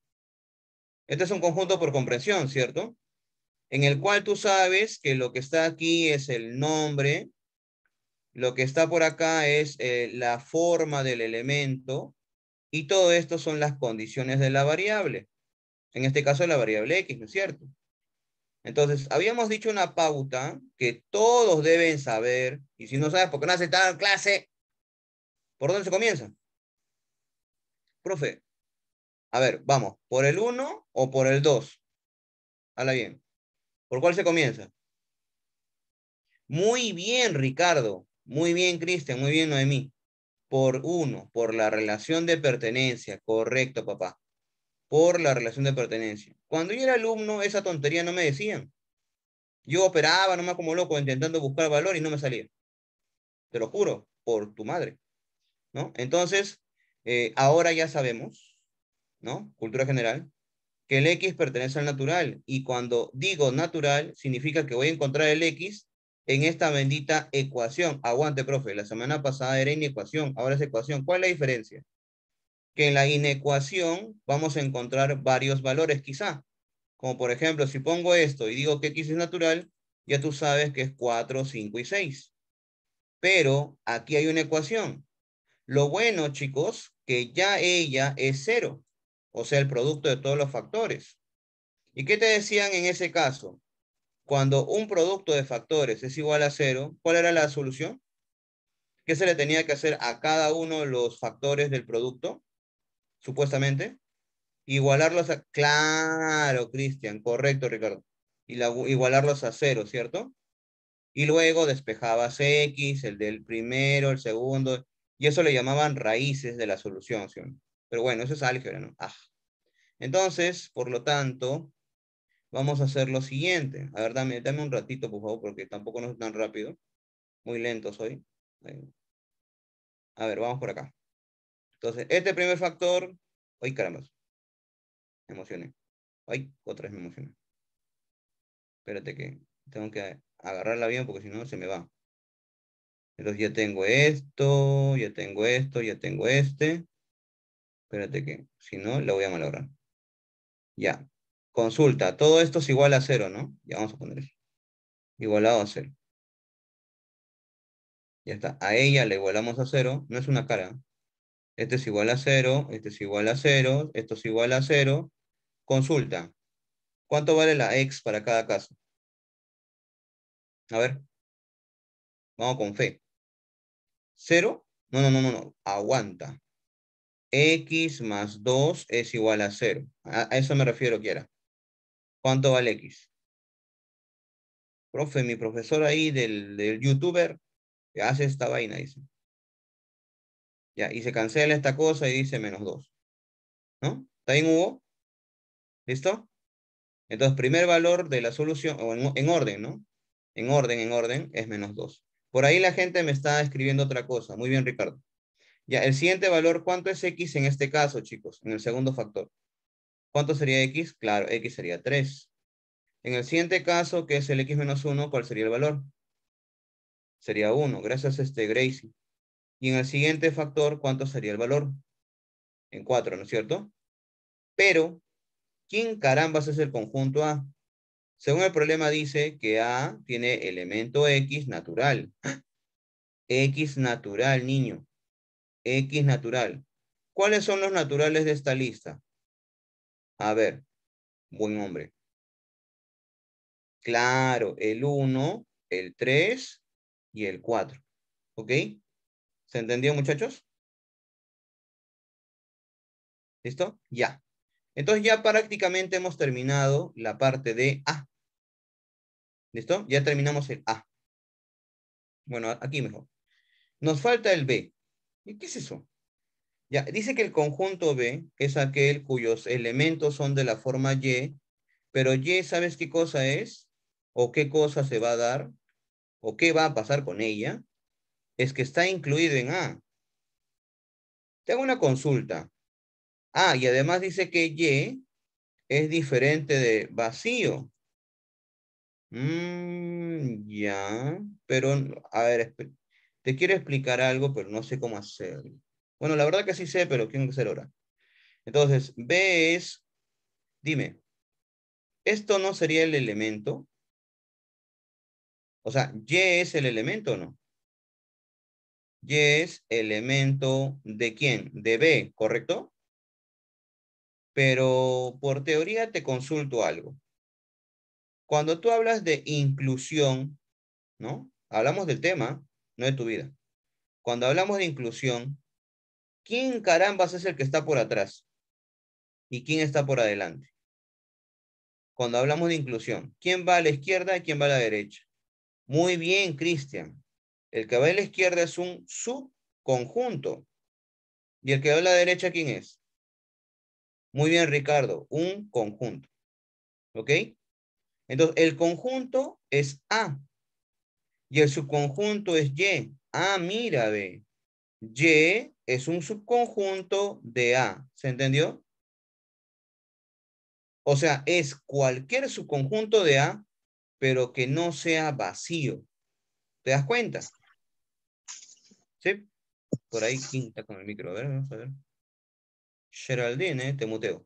Este es un conjunto por comprensión, ¿cierto? En el cual tú sabes que lo que está aquí es el nombre, lo que está por acá es eh, la forma del elemento, y todo esto son las condiciones de la variable. En este caso, la variable X, ¿no es cierto? Entonces, habíamos dicho una pauta que todos deben saber, y si no sabes por qué no has estado en clase, ¿por dónde se comienza? Profe, a ver, vamos, ¿por el 1 o por el 2? Hala bien. ¿Por cuál se comienza? Muy bien, Ricardo. Muy bien, Cristian. Muy bien, Noemí. Por uno, por la relación de pertenencia. Correcto, papá. Por la relación de pertenencia. Cuando yo era alumno, esa tontería no me decían. Yo operaba nomás como loco intentando buscar valor y no me salía. Te lo juro, por tu madre. ¿No? Entonces, eh, ahora ya sabemos, ¿no? Cultura general, que el X pertenece al natural. Y cuando digo natural, significa que voy a encontrar el X en esta bendita ecuación. Aguante, profe, la semana pasada era inecuación, ahora es ecuación. ¿Cuál es la diferencia? Que en la inecuación vamos a encontrar varios valores, quizá. Como por ejemplo, si pongo esto y digo que x es natural, ya tú sabes que es 4, 5 y 6. Pero aquí hay una ecuación. Lo bueno, chicos, que ya ella es cero, o sea, el producto de todos los factores. ¿Y qué te decían en ese caso? Cuando un producto de factores es igual a cero, ¿cuál era la solución? ¿Qué se le tenía que hacer a cada uno de los factores del producto? Supuestamente. Igualarlos a... Claro, Cristian, correcto, Ricardo. Y igualarlos a cero, ¿cierto? Y luego despejabas X, el del primero, el segundo, y eso le llamaban raíces de la solución, Pero bueno, eso es álgebra, ¿no? Ah. Entonces, por lo tanto, vamos a hacer lo siguiente. A ver, dame, dame un ratito, por favor, porque tampoco no es tan rápido. Muy lento soy. A ver, vamos por acá. Entonces, este primer factor... ¡Ay, caramba! Me emocioné. ¡Ay, otra vez me emocioné! Espérate que tengo que agarrarla bien porque si no se me va. Entonces ya tengo esto, ya tengo esto, ya tengo este. Espérate que si no, la voy a malograr. Ya. Consulta, todo esto es igual a cero, ¿no? Ya vamos a poner Igualado a cero. Ya está. A ella le igualamos a cero. No es una cara. Este es igual a cero, este es igual a cero, esto es igual a cero. Consulta. ¿Cuánto vale la x para cada caso? A ver. Vamos con fe. ¿Cero? No, no, no, no, Aguanta. X más 2 es igual a cero. A, eso me refiero, quiera. ¿Cuánto vale X? Profe, mi profesor ahí del, youtuber que hace esta vaina, dice. Ya, y se cancela esta cosa y dice menos 2. ¿No? ¿Está bien, Hugo? ¿Listo? Entonces, primer valor de la solución, o en, en orden, ¿no? En orden, en orden, es menos 2. Por ahí la gente me está escribiendo otra cosa. Muy bien, Ricardo. Ya, el siguiente valor, ¿cuánto es X en este caso, chicos? En el segundo factor. ¿Cuánto sería x? Claro, x sería 3. En el siguiente caso, que es el x menos 1, ¿cuál sería el valor? Sería 1, gracias a este Gracie. Y en el siguiente factor, ¿cuánto sería el valor? En 4, ¿no es cierto? Pero, ¿quién carambas es el conjunto A? Según el problema dice que A tiene elemento X natural. X natural, niño. X natural. ¿Cuáles son los naturales de esta lista? A ver, buen hombre. Claro, el 1, el 3 y el 4. ¿Ok? ¿Se entendió, muchachos? ¿Listo? Ya. Entonces ya prácticamente hemos terminado la parte de A. ¿Listo? Ya terminamos el A. Bueno, aquí mejor. Nos falta el B. ¿Y qué es eso? dice que el conjunto B es aquel cuyos elementos son de la forma Y, pero Y, ¿sabes qué cosa es? ¿O qué cosa se va a dar? ¿O qué va a pasar con ella? Es que está incluido en A. Tengo una consulta. Ah, y además dice que Y es diferente de vacío. Mm, ya, pero a ver, te quiero explicar algo, pero no sé cómo hacerlo. Bueno, la verdad que sí sé, pero quién que ser ahora. Entonces, B es, dime, ¿esto no sería el elemento? O sea, ¿Y es el elemento o no? Y es elemento de quién? De B, ¿correcto? Pero por teoría te consulto algo. Cuando tú hablas de inclusión, ¿no? Hablamos del tema, no de tu vida. Cuando hablamos de inclusión, ¿quién carambas es el que está por atrás? ¿Y quién está por adelante? Cuando hablamos de inclusión, ¿quién va a la izquierda y quién va a la derecha? Muy bien, Cristian. El que va a la izquierda es un subconjunto. ¿Y el que va a la derecha quién es? Muy bien, Ricardo, un conjunto. ¿Ok? Entonces, el conjunto es A y el subconjunto es Y. Ah, mira, ve. Y es un subconjunto de A. ¿Se entendió? O sea, es cualquier subconjunto de A, pero que no sea vacío. ¿Te das cuenta? ¿Sí? Por ahí quinta con el micro. A ver, a ver. Geraldine, ¿eh? te muteo.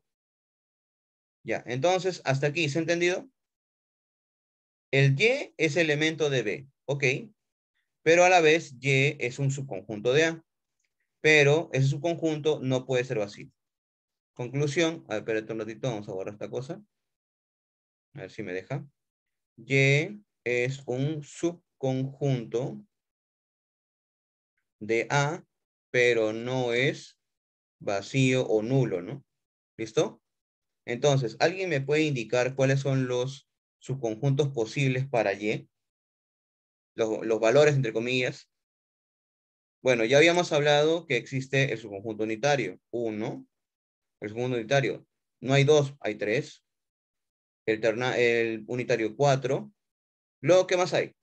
Ya, entonces, hasta aquí, ¿se ha entendido? El Y es elemento de B. Ok, pero a la vez Y es un subconjunto de A. Pero ese subconjunto no puede ser vacío. Conclusión, a ver, espérate un ratito, vamos a borrar esta cosa. A ver si me deja. Y es un subconjunto de A, pero no es vacío o nulo, ¿no? ¿Listo? Entonces, ¿alguien me puede indicar cuáles son los subconjuntos posibles para Y? los, valores, entre comillas. Bueno, ya habíamos hablado que existe el subconjunto unitario, uno, el subconjunto unitario. No hay dos, hay tres. El, el unitario 4. Luego, ¿qué más hay?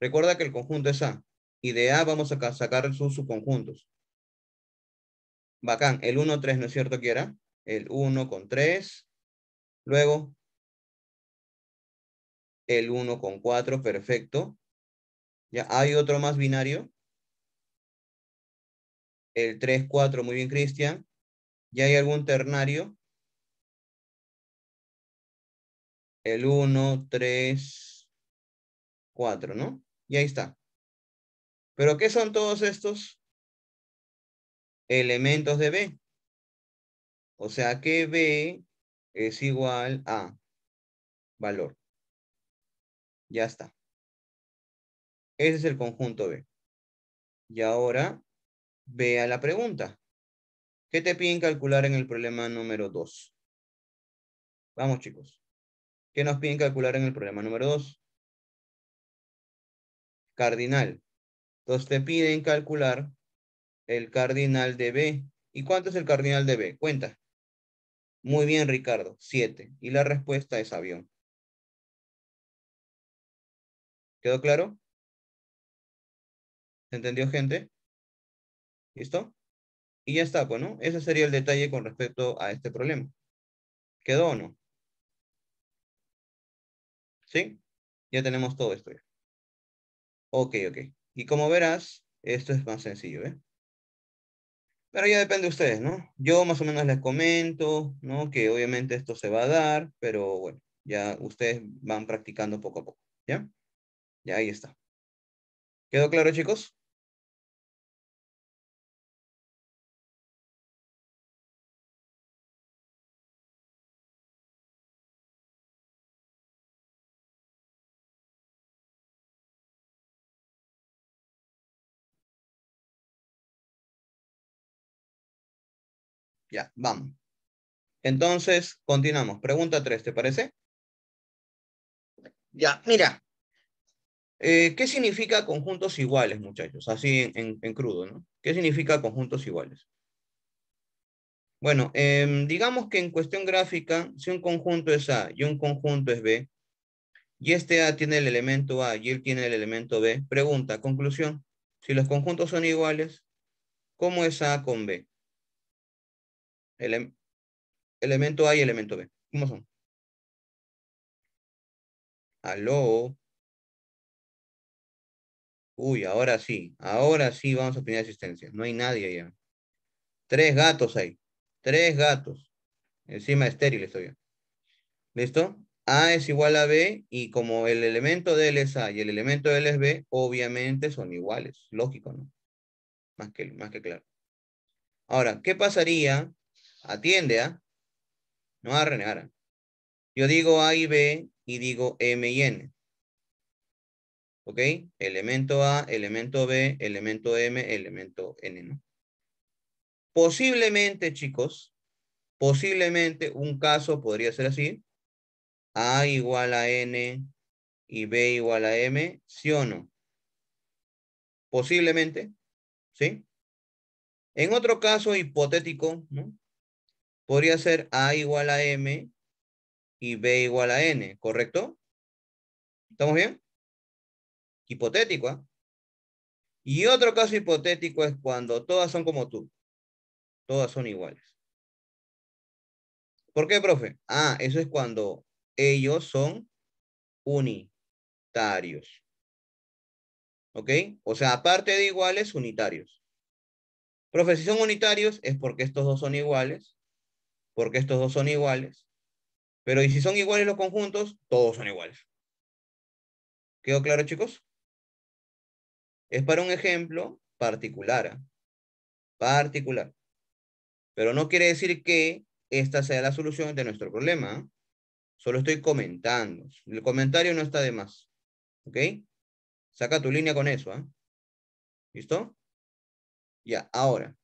Recuerda que el conjunto es A. Y de A vamos a sacar sus subconjuntos. Bacán, el 1, 3, ¿no es cierto que era? El uno con tres. Luego, el 1 con 4, perfecto. Ya hay otro más binario. El 3, 4, muy bien, Cristian. ¿Ya hay algún ternario? El 1, 3, 4, ¿no? Y ahí está. ¿Pero qué son todos estos? Elementos de B. O sea que B es igual a valor. Ya está. Ese es el conjunto B. Y ahora, vea la pregunta. ¿Qué te piden calcular en el problema número 2? Vamos, chicos. ¿Qué nos piden calcular en el problema número 2? Cardinal. Entonces te piden calcular el cardinal de B. ¿Y cuánto es el cardinal de B? Cuenta. Muy bien, Ricardo. 7. Y la respuesta es avión. ¿Quedó claro? ¿Se entendió, gente? ¿Listo? Y ya está, pues, ¿no? Ese sería el detalle con respecto a este problema. ¿Quedó o no? ¿Sí? Ya tenemos todo esto. Ya. Ok, ok. Y como verás, esto es más sencillo, ¿eh? Pero ya depende de ustedes, ¿no? Yo más o menos les comento, ¿no? Que obviamente esto se va a dar, pero bueno, ya ustedes van practicando poco a poco, ¿ya? Ya ahí está. ¿Quedó claro, chicos? Ya, vamos. Entonces, continuamos. Pregunta 3, ¿te parece? Ya, mira, eh, ¿Qué significa conjuntos iguales, muchachos? Así en, crudo, ¿no? ¿Qué significa conjuntos iguales? Bueno, em, digamos que en cuestión gráfica, si un conjunto es A y un conjunto es B, y este A tiene el elemento A y él tiene el elemento B, pregunta, conclusión, si los conjuntos son iguales, ¿cómo es A con B? elemento A y elemento B, ¿cómo son? Aló. Uy, ahora sí, ahora sí vamos a pedir asistencia. No hay nadie allá. Tres gatos hay. Tres gatos. Encima estéril estoy ¿Listo? A es igual a B y como el elemento de L es A y el elemento de L es B, obviamente son iguales. Lógico, ¿no? Más que, más que claro. Ahora, ¿qué pasaría? Atiende a. ¿ah? No va a renegar. ¿ah? Yo digo A y B y digo M y N. ¿Ok? Elemento A, elemento B, elemento M, elemento N, ¿no? Posiblemente, chicos, posiblemente un caso podría ser así. A igual a N y B igual a M, ¿sí o no? Posiblemente, ¿sí? En otro caso hipotético, ¿no? Podría ser A igual a M y B igual a N, ¿correcto? ¿Estamos bien? hipotético. ¿ah? Y otro caso hipotético es cuando todas son como tú. Todas son iguales. ¿Por qué, profe? Ah, eso es cuando ellos son unitarios. ¿Ok? O sea, aparte de iguales, unitarios. Profe, si son unitarios es porque estos dos son iguales, porque estos dos son iguales. Pero ¿y si son iguales los conjuntos? Todos son iguales. ¿Quedó claro, chicos? Es para un ejemplo particular. ¿ah? Particular. Pero no quiere decir que esta sea la solución de nuestro problema. ¿ah? Solo estoy comentando. El comentario no está de más. ¿Ok? Saca tu línea con eso. ¿ah? ¿Listo? Ya, ahora.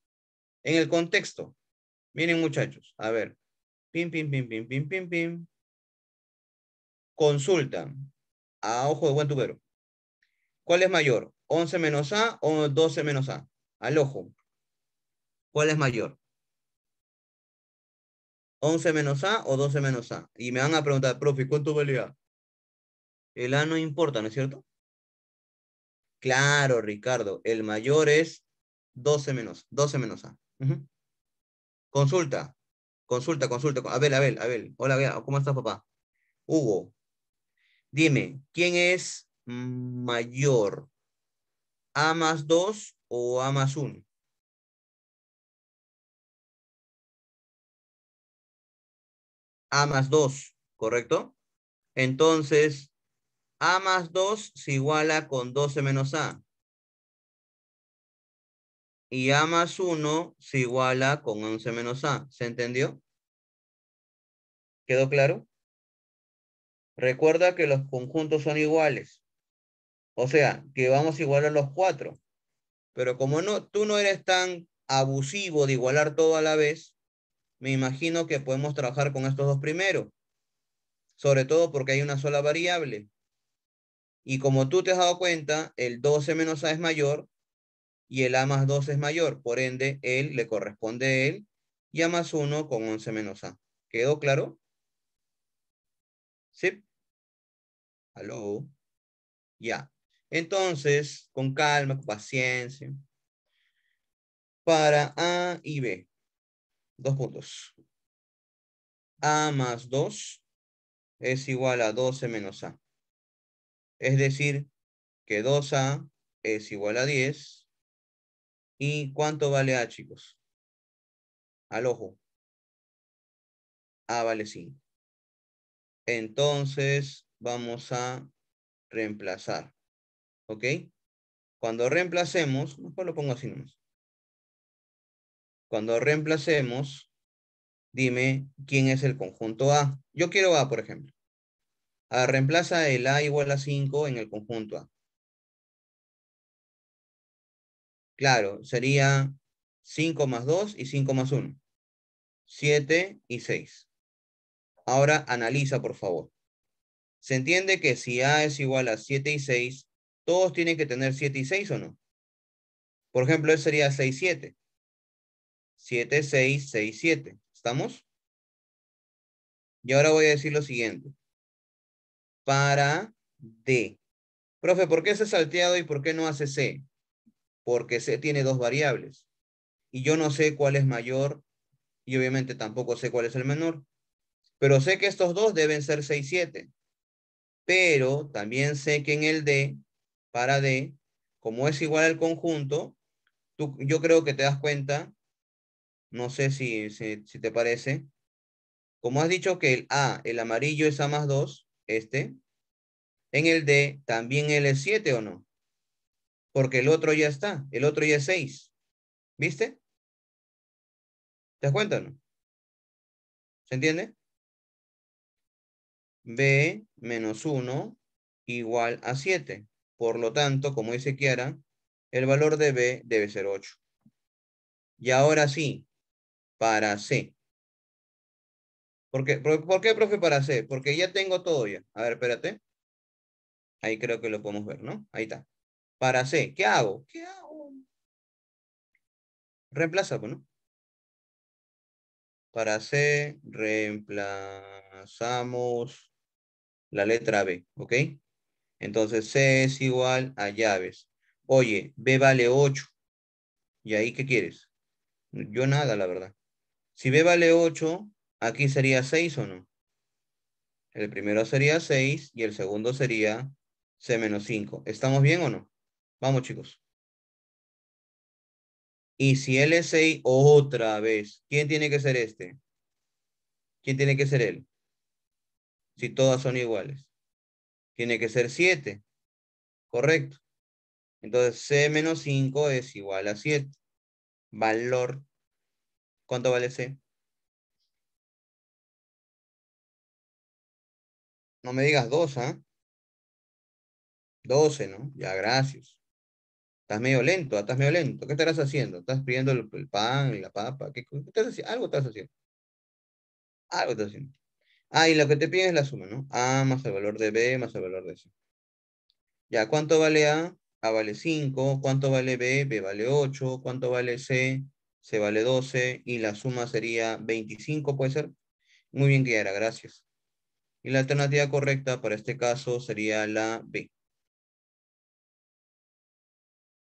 En el contexto. Miren muchachos. A ver. Pim, pim, pim, pim, pim, pim, pim. Consulta. A ojo de buen tubero. ¿Cuál es mayor? 11 menos A o 12 menos A. Al ojo. ¿Cuál es mayor? 11 menos A o 12 menos A. Y me van a preguntar, profe, ¿cuánto vale A? El A no importa, ¿no es cierto? Claro, Ricardo. El mayor es 12 menos, 12 menos A. Consulta. Consulta, consulta. Abel, Abel, Abel. Hola, ¿Cómo estás, papá? Hugo. Dime, ¿quién es mayor? A más 2 o A más 1. A más 2, ¿correcto? Entonces, A más 2 se iguala con 12 menos A. Y A más 1 se iguala con 11 menos A. ¿Se entendió? ¿Quedó claro? Recuerda que los conjuntos son iguales. O sea, que vamos a igualar los cuatro. Pero como no, tú no eres tan abusivo de igualar todo a la vez, me imagino que podemos trabajar con estos dos primero. Sobre todo porque hay una sola variable. Y como tú te has dado cuenta, el 12 menos A es mayor y el A más 2 es mayor. Por ende, él le corresponde a él y A más 1 con 11 menos A. ¿Quedó claro? ¿Sí? ¿Aló? Ya. Entonces, con calma, con paciencia. Para A y B. Dos puntos. A más 2 es igual a 12 menos A. Es decir, que 2A es igual a 10. ¿Y cuánto vale A, chicos? Al ojo. A vale 5. Entonces, vamos a reemplazar. ¿Ok? Cuando reemplacemos, mejor lo pongo así nomás. Cuando reemplacemos, dime quién es el conjunto A. Yo quiero A, por ejemplo. reemplaza el A igual a 5 en el conjunto A. Claro, sería 5 más 2 y 5 más 1. 7 y 6. Ahora analiza, por favor. Se entiende que si A es igual a 7 y 6, todos tienen que tener 7 y 6 o no. Por ejemplo, ese sería 6, 7. 7, 6, 6, 7. ¿Estamos? Y ahora voy a decir lo siguiente. Para D. Profe, ¿por qué se salteado y por qué no hace C? Porque C tiene dos variables. Y yo no sé cuál es mayor y obviamente tampoco sé cuál es el menor. Pero sé que estos dos deben ser 6, 7. Pero también sé que en el D para D, como es igual al conjunto, tú, yo creo que te das cuenta, no sé si, si, si te parece, como has dicho que el A, el amarillo es A más 2, este, en el D también él es 7 o no? Porque el otro ya está, el otro ya es 6. ¿Viste? ¿Te das cuenta o no? ¿Se entiende? B menos 1 igual a 7. Por lo tanto, como dice Kiara, el valor de B debe ser 8. Y ahora sí, para C. ¿Por qué, profe, para C? Porque ya tengo todo ya. A ver, espérate. Ahí creo que lo podemos ver, ¿no? Ahí está. Para C, ¿qué hago? ¿Qué hago? Reemplaza, pues, ¿no? Para C, reemplazamos la letra B, ¿ok? Entonces C es igual a llaves. Oye, B vale 8. ¿Y ahí qué quieres? Yo nada, la verdad. Si B vale 8, aquí sería 6 o no. El primero sería 6 y el segundo sería C menos 5. ¿Estamos bien o no? Vamos, chicos. Y si L es 6, otra vez. ¿Quién tiene que ser este? ¿Quién tiene que ser él? Si todas son iguales tiene que ser 7. Correcto. Entonces C menos 5 es igual a 7. Valor. ¿Cuánto vale C? No me digas 2, ¿ah? 12, ¿no? Ya, gracias. Estás medio lento, ah, estás medio lento. ¿Qué estarás haciendo? ¿Estás pidiendo el, pan, la papa? qué estás haciendo? Algo estás haciendo. Algo estás haciendo. Ah, y lo que te piden es la suma, ¿no? A más el valor de B más el valor de C. Ya, ¿cuánto vale A? A vale 5. ¿Cuánto vale B? B vale 8. ¿Cuánto vale C? C vale 12. Y la suma sería 25, ¿puede ser? Muy bien, Kiara, gracias. Y la alternativa correcta para este caso sería la B.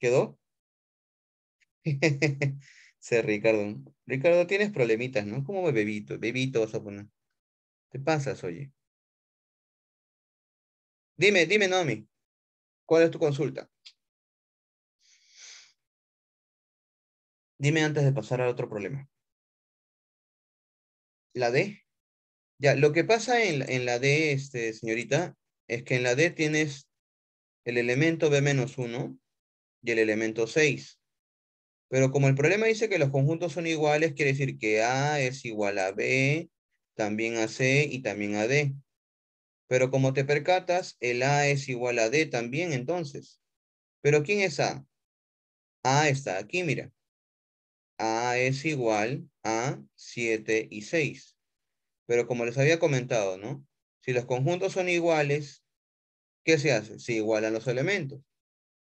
¿Quedó? [LAUGHS] sí, Ricardo. Ricardo, tienes problemitas, ¿no? Como bebito, bebito vas a poner. Te pasas, oye. Dime, dime, Nomi, ¿cuál es tu consulta? Dime antes de pasar al otro problema. ¿La D? Ya, lo que pasa en, la D, este, señorita, es que en la D tienes el elemento B-1 y el elemento 6. Pero como el problema dice que los conjuntos son iguales, quiere decir que A es igual a B, también a C y también a D. Pero como te percatas, el A es igual a D también entonces. Pero ¿quién es A? A está aquí, mira. A es igual a 7 y 6. Pero como les había comentado, ¿no? Si los conjuntos son iguales, ¿qué se hace? Se igualan los elementos.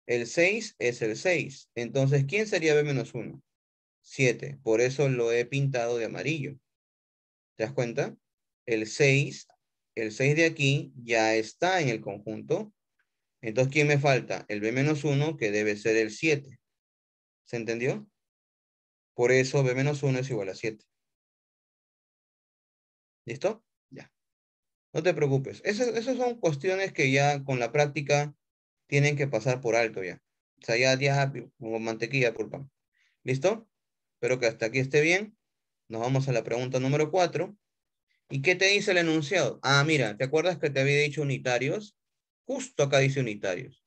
El 6 es el 6. Entonces, ¿quién sería B menos 1? 7. Por eso lo he pintado de amarillo. ¿Te das cuenta? El 6, el 6 de aquí ya está en el conjunto. Entonces, ¿quién me falta? El B-1, que debe ser el 7. ¿Se entendió? Por eso B-1 es igual a 7. ¿Listo? Ya. No te preocupes. Esas son cuestiones que ya con la práctica tienen que pasar por alto ya. O sea, ya, ya como mantequilla, culpa. ¿Listo? Espero que hasta aquí esté bien. Nos vamos a la pregunta número 4. ¿Y qué te dice el enunciado? Ah, mira, ¿te acuerdas que te había dicho unitarios? Justo acá dice unitarios.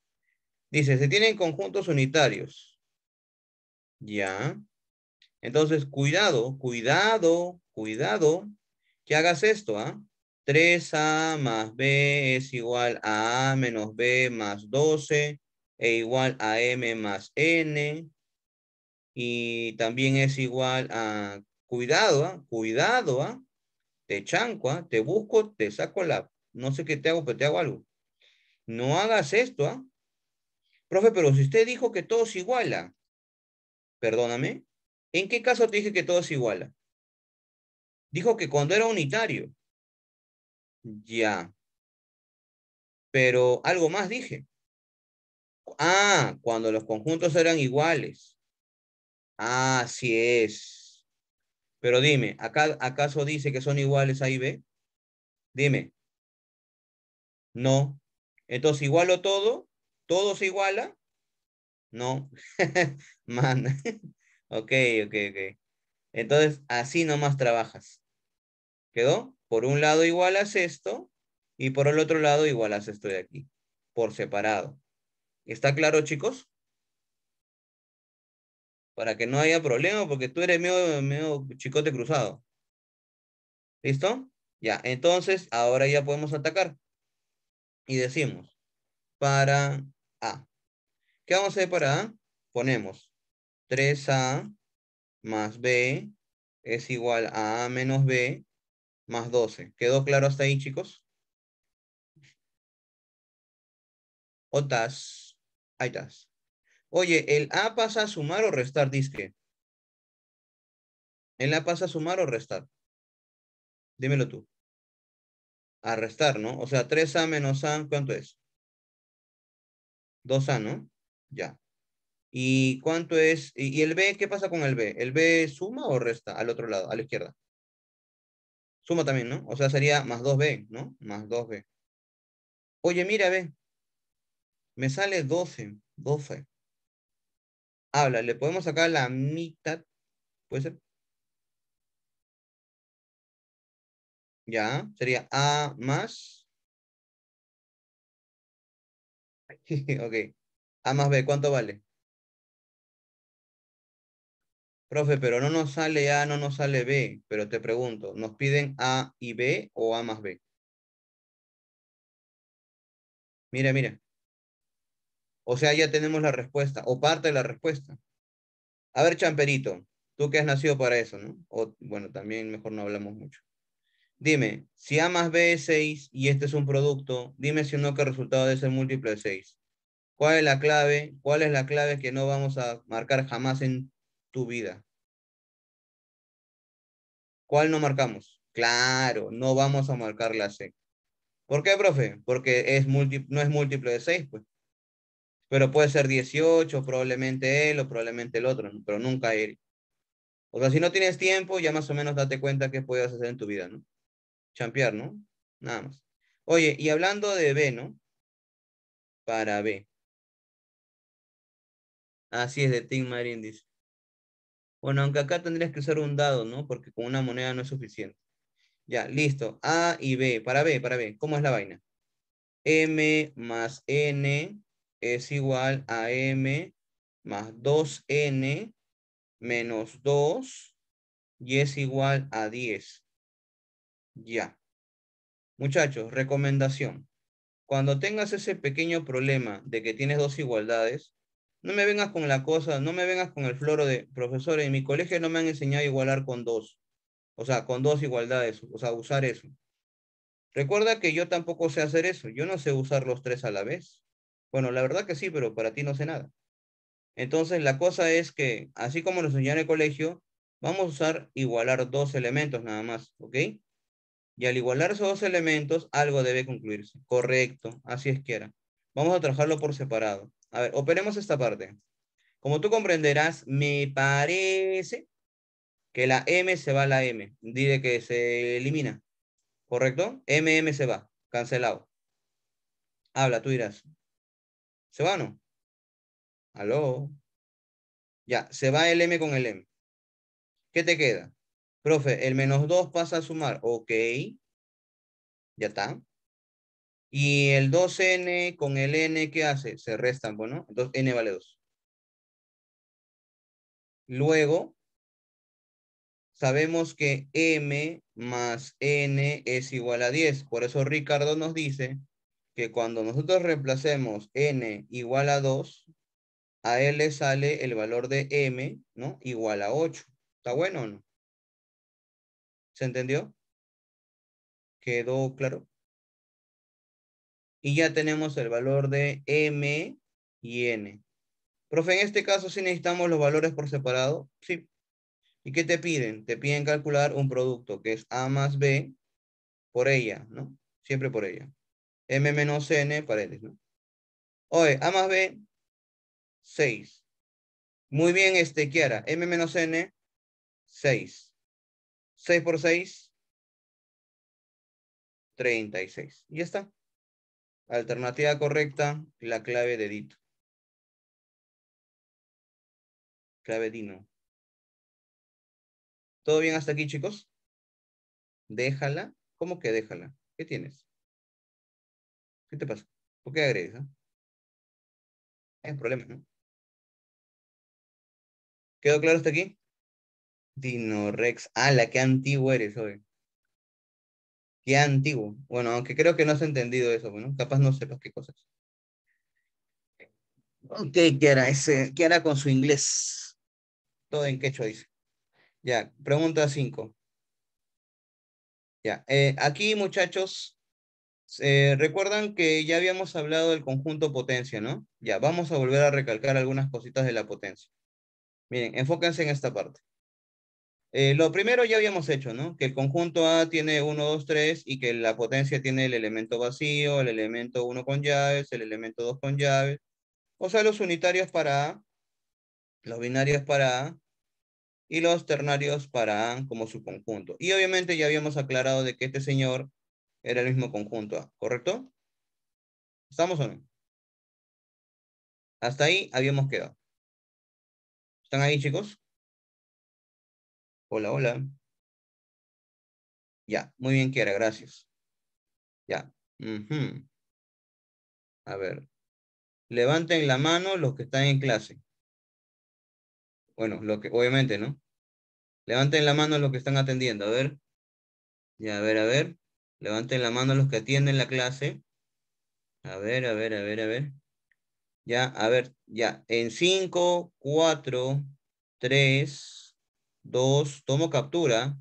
Dice, se tienen conjuntos unitarios. Ya. Entonces, cuidado, cuidado, cuidado, que hagas esto, ah ¿eh? 3a más b es igual a a menos b más 12 e igual a m más n. Y también es igual a Cuidado, ¿ah? cuidado, ¿ah? te chanco, ¿ah? te busco, te saco la, no sé qué te hago, pero te hago algo. No hagas esto, Profe, pero si usted dijo que todo se iguala, perdóname, ¿en qué caso te dije que todo se iguala? Dijo que cuando era unitario. Ya. Pero algo más dije. Ah, cuando los conjuntos eran iguales. Así es. Pero dime, ¿acá, ¿acaso dice que son iguales A y B? Dime. No. Entonces, ¿igualo todo? ¿Todo se iguala? No. [LAUGHS] Man. [LAUGHS] ok, ok, ok. Entonces, así nomás trabajas. ¿Quedó? Por un lado igualas esto y por el otro lado igualas esto de aquí, por separado. ¿Está claro, chicos? para que no haya problema, porque tú eres medio, medio chicote cruzado. ¿Listo? Ya, entonces ahora ya podemos atacar. Y decimos, para A. ¿Qué vamos a hacer para A? Ponemos 3A más B es igual a A menos B más 12. ¿Quedó claro hasta ahí, chicos? Otas. Ahí estás. Oye, ¿el A pasa a sumar o restar disque? ¿El A pasa a sumar o restar? Dímelo tú. A restar, ¿no? O sea, 3A menos A, ¿cuánto es? 2A, ¿no? Ya. ¿Y cuánto es? ¿Y el B? ¿Qué pasa con el B? ¿El B suma o resta al otro lado, a la izquierda? Suma también, ¿no? O sea, sería más 2B, ¿no? Más 2B. Oye, mira, B. Me sale 12, 12. Habla, le podemos sacar la mitad, ¿puede ser? Ya, sería A más. [LAUGHS] ok. A más B, ¿cuánto vale? Profe, pero no nos sale A, no nos sale B. Pero te pregunto, ¿nos piden A y B o A más B? Mira, mira. O sea, ya tenemos la respuesta o parte de la respuesta. A ver, Champerito, tú que has nacido para eso, ¿no? O, bueno, también mejor no hablamos mucho. Dime, si A más B es 6 y este es un producto, dime si no que resultado de ese múltiplo de 6. ¿Cuál es la clave? ¿Cuál es la clave que no vamos a marcar jamás en tu vida? ¿Cuál no marcamos? Claro, no vamos a marcar la C. ¿Por qué, profe? Porque es no es múltiplo de 6, pues. Pero puede ser 18, probablemente él o probablemente el otro, pero nunca él. O sea, si no tienes tiempo, ya más o menos date cuenta qué puedes hacer en tu vida, ¿no? Champear, ¿no? Nada más. Oye, y hablando de B, ¿no? Para B. Así es de Tim Marín, dice. Bueno, aunque acá tendrías que usar un dado, ¿no? Porque con una moneda no es suficiente. Ya, listo. A y B. Para B, para B. ¿Cómo es la vaina? M más N es igual a m más 2n menos 2 y es igual a 10. Ya. Muchachos, recomendación. Cuando tengas ese pequeño problema de que tienes dos igualdades, no me vengas con la cosa, no me vengas con el floro de, profesor, en mi colegio no me han enseñado a igualar con dos. O sea, con dos igualdades, o sea, usar eso. Recuerda que yo tampoco sé hacer eso. Yo no sé usar los tres a la vez. Bueno, la verdad que sí, pero para ti no sé nada. Entonces, la cosa es que, así como lo enseñaron en el colegio, vamos a usar igualar dos elementos nada más, ¿ok? Y al igualar esos dos elementos, algo debe concluirse. Correcto, así es que Vamos a trabajarlo por separado. A ver, operemos esta parte. Como tú comprenderás, me parece que la M se va a la M. Dile que se elimina. ¿Correcto? M se va. Cancelado. Habla, tú dirás. ¿Se va no? Aló. Ya, se va el M con el M. ¿Qué te queda? Profe, el menos 2 pasa a sumar. Ok. Ya está. Y el 2n con el n, ¿qué hace? Se restan, bueno, pues, entonces n vale 2. Luego, sabemos que m más n es igual a 10. Por eso Ricardo nos dice que cuando nosotros reemplacemos n igual a 2, a él le sale el valor de m, ¿no? Igual a 8. ¿Está bueno o no? ¿Se entendió? ¿Quedó claro? Y ya tenemos el valor de m y n. Profe, en este caso sí necesitamos los valores por separado. Sí. ¿Y qué te piden? Te piden calcular un producto que es A más B por ella, ¿no? Siempre por ella m menos n, paredes, ¿no? Oye, A más B, 6. Muy bien, este, Kiara. M menos N, 6. 6 por 6, 36. Y ya está. Alternativa correcta, la clave de Dito. Clave Dino. ¿Todo bien hasta aquí, chicos? Déjala. ¿Cómo que déjala? ¿Qué tienes? ¿Qué te pasa? ¿Por qué agregues? Es ah? un problema, ¿no? ¿Quedó claro hasta aquí? Dinorex. Ah, la qué antiguo eres, hoy. Qué antiguo. Bueno, aunque creo que no has entendido eso, bueno, capaz no sepas qué cosas. Ok, ¿qué hará ese? ¿Qué con su inglés? Todo en quechua dice. Ya, pregunta 5. Ya, eh, aquí muchachos, eh, recuerdan que ya habíamos hablado del conjunto potencia, ¿no? Ya, vamos a volver a recalcar algunas cositas de la potencia. Miren, enfóquense en esta parte. Eh, lo primero ya habíamos hecho, ¿no? Que el conjunto A tiene 1, 2, 3 y que la potencia tiene el elemento vacío, el elemento 1 con llaves, el elemento 2 con llaves. O sea, los unitarios para A, los binarios para A y los ternarios para A como su conjunto. Y obviamente ya habíamos aclarado de que este señor era el mismo conjunto ¿ah? ¿correcto? ¿Estamos o no? Hasta ahí habíamos quedado. ¿Están ahí, chicos? Hola, hola. Ya, muy bien, Kiara, gracias. Ya. A ver. Levanten la mano los que están en clase. Bueno, lo que, obviamente, ¿no? Levanten la mano los que están atendiendo. A ver. Ya, a ver, a ver. Levanten la mano los que atienden la clase. A ver, a ver, a ver, a ver. Ya, a ver, ya. En 5, 4, 3, 2, tomo captura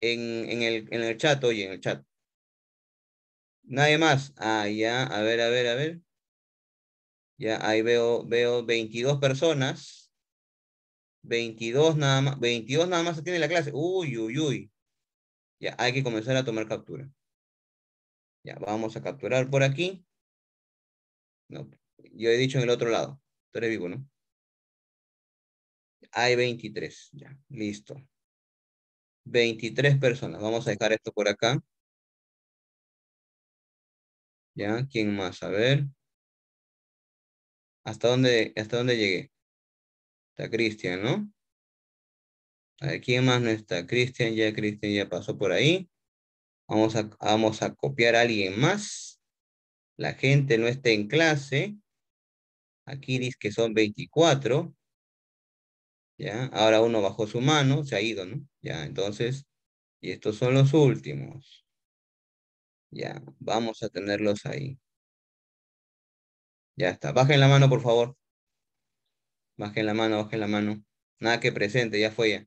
en, en, el, en el chat, oye, en el chat. Nadie más. Ah, ya, a ver, a ver, a ver. Ya, ahí veo, veo 22 personas. 22 nada más, 22 nada más se tiene la clase. Uy, uy, uy. Ya, hay que comenzar a tomar captura. Ya, vamos a capturar por aquí. No, yo he dicho en el otro lado. Estoy vivo, ¿no? Hay 23. Ya, listo. 23 personas. Vamos a dejar esto por acá. Ya, ¿quién más? A ver. ¿Hasta dónde, hasta dónde llegué? Está Cristian, ¿no? A ¿quién más no está? Cristian ya, Cristian ya pasó por ahí. Vamos a, vamos a copiar a alguien más. La gente no está en clase. Aquí dice que son 24. ¿Ya? Ahora uno bajó su mano, se ha ido, ¿no? Ya, entonces, y estos son los últimos. Ya, vamos a tenerlos ahí. Ya está. Bajen la mano, por favor. Bajen la mano, bajen la mano. Nada que presente, ya fue ya.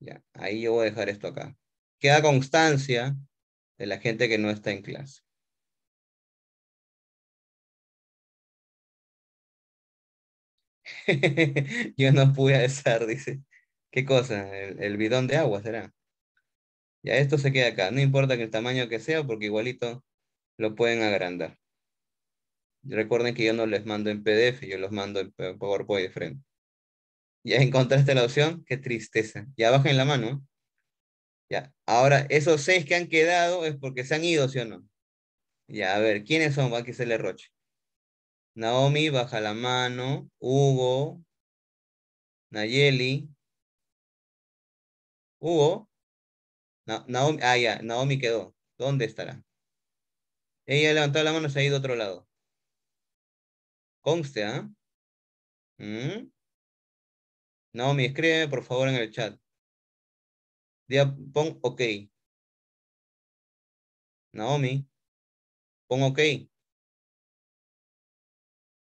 Ya, ahí yo voy a dejar esto acá. Queda constancia de la gente que no está en clase. [LAUGHS] yo no pude hacer, dice. ¿Qué cosa? El, bidón de agua será. Ya esto se queda acá. No importa que el tamaño que sea, porque igualito lo pueden agrandar. Recuerden que yo no les mando en PDF, yo los mando en PowerPoint de frente. Ya encontraste la opción, qué tristeza. Ya bajen la mano. Ya. Ahora, esos seis que han quedado es porque se han ido, ¿sí o no? Ya, a ver, ¿quiénes son? Va que se le roche. Naomi, baja la mano. Hugo. Nayeli. Hugo. Naomi, ah, ya, Naomi quedó. ¿Dónde estará? Ella levantó la mano, se ha ido a otro lado. Conste, ¿ah? Mm. Naomi, escríbeme por favor en el chat. Día, pon OK. Naomi, pon OK.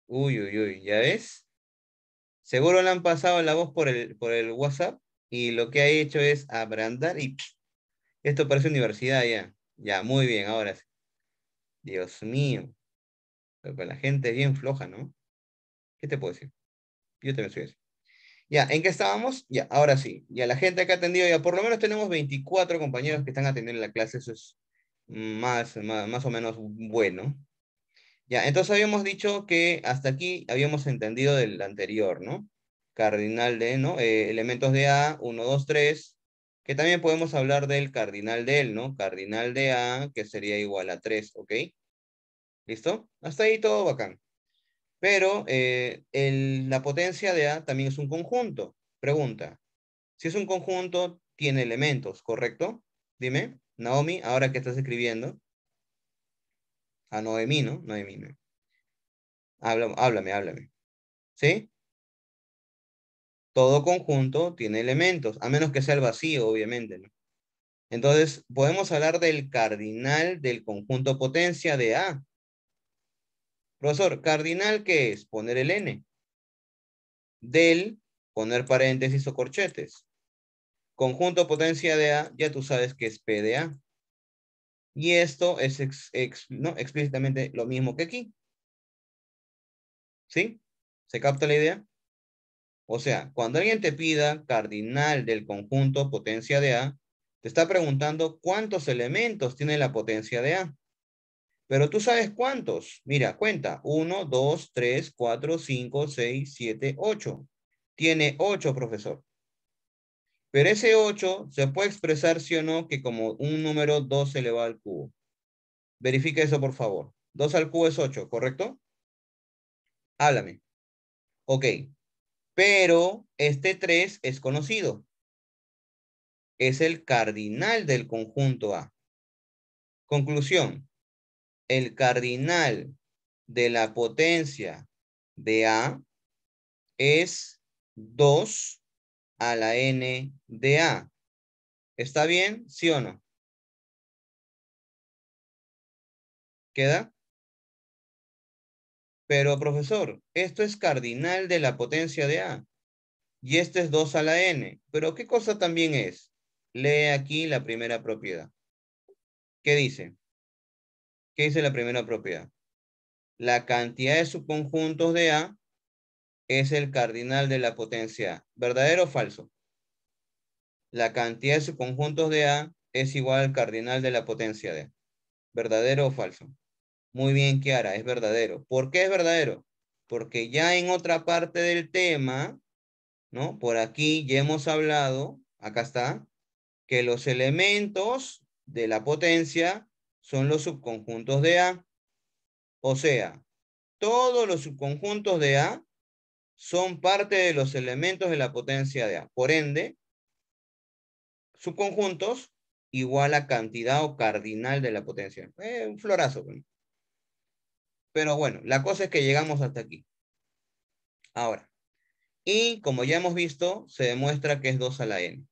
Uy, uy, uy, ¿ya ves? Seguro le han pasado la voz por el, por el WhatsApp y lo que ha hecho es abrandar y esto parece universidad ya. Ya, muy bien, ahora sí. Dios mío. Pero la gente es bien floja, ¿no? ¿Qué te puedo decir? Yo también soy así. Ya, ¿en qué estábamos? Ya, ahora sí. Ya la gente que ha atendido, ya por lo menos tenemos 24 compañeros que están atendiendo la clase, eso es más, más, o menos bueno. Ya, entonces habíamos dicho que hasta aquí habíamos entendido del anterior, ¿no? Cardinal de, ¿no? Eh, elementos de A, 1, 2, 3, que también podemos hablar del cardinal de él, ¿no? Cardinal de A, que sería igual a 3, ¿ok? ¿Listo? Hasta ahí todo bacán. Pero eh, la potencia de A también es un conjunto. Pregunta, si es un conjunto, tiene elementos, ¿correcto? Dime, Naomi, ahora que estás escribiendo. A ah, Noemí, ¿no? Noemí, ¿no? Háblame, háblame, ¿Sí? Todo conjunto tiene elementos, a menos que sea el vacío, obviamente, Entonces, podemos hablar del cardinal del conjunto potencia de A. Profesor, cardinal, ¿qué es? Poner el N. Del, poner paréntesis o corchetes. Conjunto potencia de A, ya tú sabes que es P de A. Y esto es ¿no? explícitamente lo mismo que aquí. ¿Sí? ¿Se capta la idea? O sea, cuando alguien te pida cardinal del conjunto potencia de A, te está preguntando cuántos elementos tiene la potencia de A. Pero tú sabes cuántos. Mira, cuenta. 1, 2, 3, 4, 5, 6, 7, 8. Tiene 8, profesor. Pero ese 8 se puede expresar, sí o no, que como un número 2 elevado al cubo. Verifica eso, por favor. 2 al cubo es 8, ¿correcto? Háblame. Ok. Pero este 3 es conocido. Es el cardinal del conjunto A. Conclusión el cardinal de la potencia de A es 2 a la N de A. ¿Está bien? ¿Sí o no? ¿Queda? Pero, profesor, esto es cardinal de la potencia de A. Y este es 2 a la N. Pero, ¿qué cosa también es? Lee aquí la primera propiedad. ¿Qué dice? ¿Qué dice la primera propiedad? La cantidad de subconjuntos de A es el cardinal de la potencia ¿Verdadero o falso? La cantidad de subconjuntos de A es igual al cardinal de la potencia de A. ¿Verdadero o falso? Muy bien, Kiara, es verdadero. ¿Por qué es verdadero? Porque ya en otra parte del tema, ¿no? Por aquí ya hemos hablado, acá está, que los elementos de la potencia son los subconjuntos de A. O sea, todos los subconjuntos de A son parte de los elementos de la potencia de A. Por ende, subconjuntos igual a cantidad o cardinal de la potencia. Eh, un florazo. Pues, Pero bueno, la cosa es que llegamos hasta aquí. Ahora, y como ya hemos visto, se demuestra que es 2 a la n.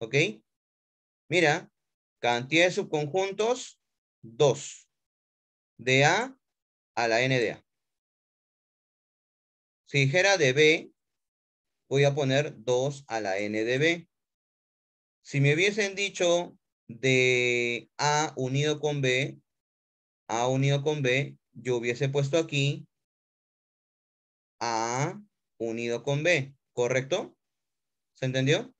¿Ok? Mira, cantidad de subconjuntos 2. De A a la N de A. Si dijera de B, voy a poner 2 a la N de B. Si me hubiesen dicho de A unido con B, A unido con B, yo hubiese puesto aquí A unido con B, ¿correcto? ¿Se entendió?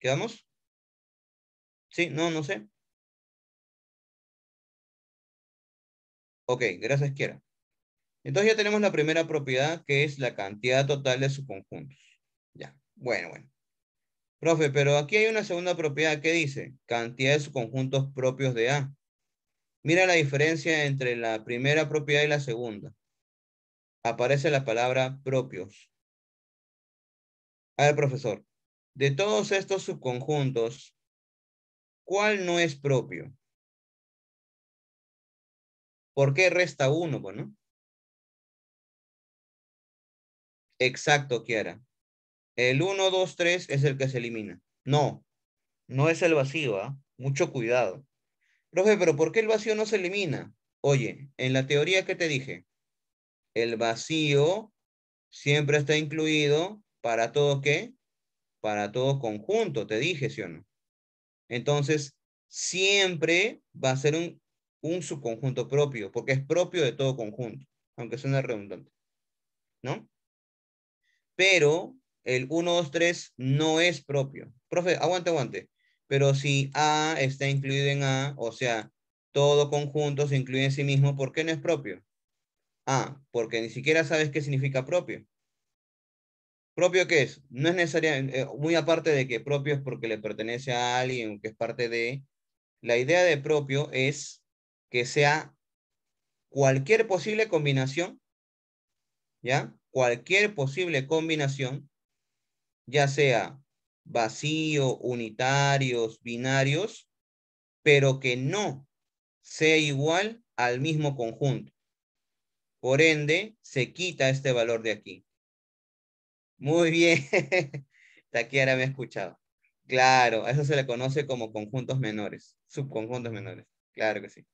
¿Quedamos? Sí, no, no sé. Ok, gracias, Kiera. Entonces ya tenemos la primera propiedad, que es la cantidad total de subconjuntos. Ya, bueno, bueno. Profe, pero aquí hay una segunda propiedad que dice cantidad de subconjuntos propios de A. Mira la diferencia entre la primera propiedad y la segunda. Aparece la palabra propios. A ver, profesor, de todos estos subconjuntos, ¿cuál no es propio? ¿Por qué resta uno? Bueno. Exacto, Kiara. El 1, 2, 3 es el que se elimina. No, no es el vacío, ¿ah? mucho cuidado. Profe, pero ¿por qué el vacío no se elimina? Oye, en la teoría que te dije, el vacío siempre está incluido para todo qué? Para todo conjunto, te dije, ¿sí o no? Entonces, siempre va a ser un un subconjunto propio, porque es propio de todo conjunto, aunque suene redundante. ¿No? Pero el 1, 2, 3 no es propio. Profe, aguante, aguante. Pero si A está incluido en A, o sea, todo conjunto se incluye en sí mismo, ¿por qué no es propio? A. porque ni siquiera sabes qué significa propio. ¿Propio qué es? No es necesaria eh, muy aparte de que propio es porque le pertenece a alguien, que es parte de, la idea de propio es que sea cualquier posible combinación, ¿ya? Cualquier posible combinación, ya sea vacío, unitarios, binarios, pero que no sea igual al mismo conjunto. Por ende, se quita este valor de aquí. Muy bien. ahora [LAUGHS] me ha escuchado. Claro, a eso se le conoce como conjuntos menores, subconjuntos menores. Claro que sí.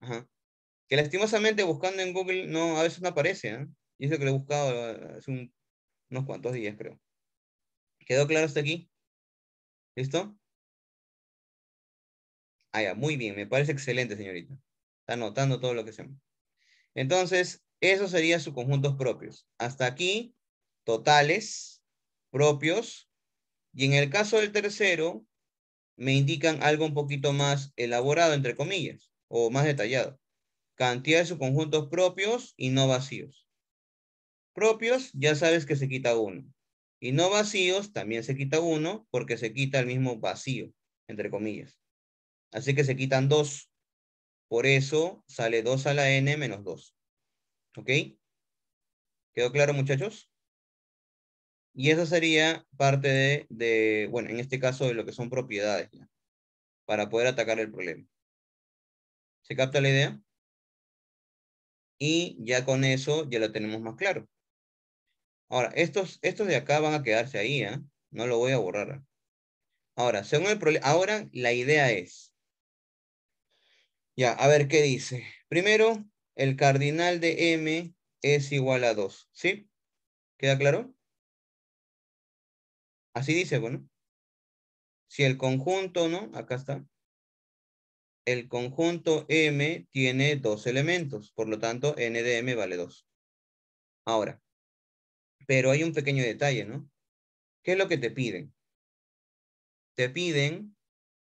Que lastimosamente buscando en Google no, a veces no aparece. ¿eh? Y eso que lo he buscado eh, hace unos cuantos días, creo. ¿Quedó claro hasta aquí? ¿Listo? Ah, ya, muy bien, me parece excelente, señorita. Está anotando todo lo que se. Entonces, eso sería sus conjuntos propios. Hasta aquí, totales, propios. Y en el caso del tercero, me indican algo un poquito más elaborado, entre comillas o más detallado. Cantidad de subconjuntos propios y no vacíos. Propios, ya sabes que se quita uno. Y no vacíos, también se quita uno porque se quita el mismo vacío, entre comillas. Así que se quitan dos. Por eso sale 2 a la n menos 2. ¿Ok? ¿Quedó claro, muchachos? Y esa sería parte de, de, bueno, en este caso de lo que son propiedades, para poder atacar el problema. ¿Se capta la idea? Y ya con eso ya lo tenemos más claro. Ahora, estos, estos de acá van a quedarse ahí, ¿ah? No lo voy a borrar. Ahora, según el problema, ahora la idea es. Ya, a ver qué dice. Primero, el cardinal de M es igual a 2, ¿sí? ¿Queda claro? Así dice, bueno. Si el conjunto, ¿no? Acá está el conjunto M tiene dos elementos, por lo tanto, N de M vale dos. Ahora, pero hay un pequeño detalle, ¿no? ¿Qué es lo que te piden? Te piden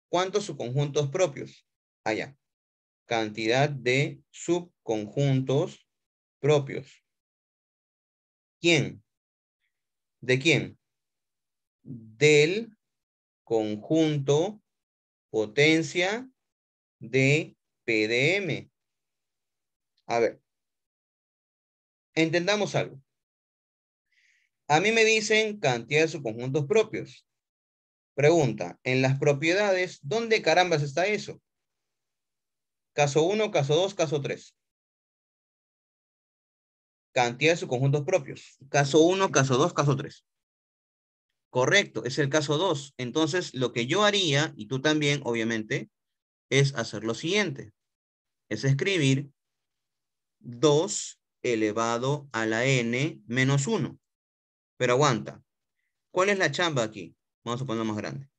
cuántos subconjuntos propios. Allá. Cantidad de subconjuntos propios. ¿Quién? ¿De quién? Del conjunto potencia de PDM. A ver, entendamos algo. A mí me dicen cantidad de subconjuntos propios. Pregunta, en las propiedades, ¿dónde carambas está eso? Caso 1, caso 2, caso 3. Cantidad de subconjuntos propios. Caso 1, caso 2, caso 3. Correcto, es el caso 2. Entonces, lo que yo haría, y tú también, obviamente, es hacer lo siguiente. Es escribir 2 elevado a la n menos 1. Pero aguanta. ¿Cuál es la chamba aquí? Vamos a ponerlo más grande.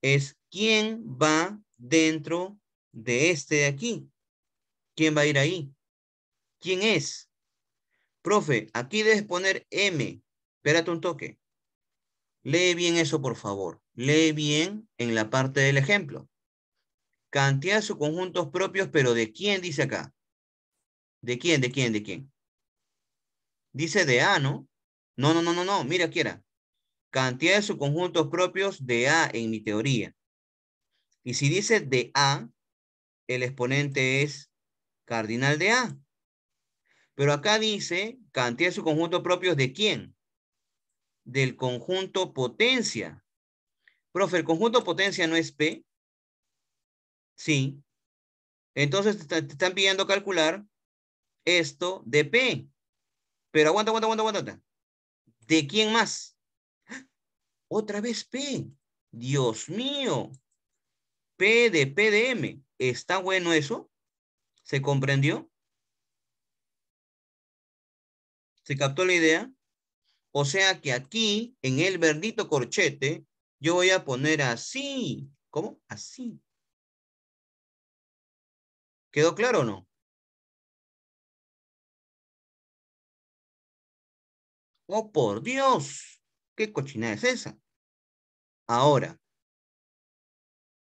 Es quién va dentro de este de aquí. ¿Quién va a ir ahí? ¿Quién es? Profe, aquí debes poner M. Espérate un toque. Lee bien eso, por favor. Lee bien en la parte del ejemplo. Cantidad de subconjuntos propios, pero ¿de quién dice acá? ¿De quién, de quién, de quién? Dice de A, ¿no? No, no, no, no, no. Mira, quiera. Cantidad de subconjuntos propios de A en mi teoría. Y si dice de A, el exponente es cardinal de A. Pero acá dice cantidad de subconjuntos propios de quién? Del conjunto potencia. Profe, el conjunto potencia no es P. Sí. Entonces te, están pidiendo calcular esto de P. Pero aguanta, aguanta, aguanta, aguanta. ¿De quién más? [GASPS] Otra vez P. Dios mío. P de P de M. ¿Está bueno eso? ¿Se comprendió? ¿Se captó la idea? O sea que aquí, en el verdito corchete, yo voy a poner así. ¿Cómo? Así. ¿Quedó claro o no? Oh, por Dios, qué cochina es esa. Ahora,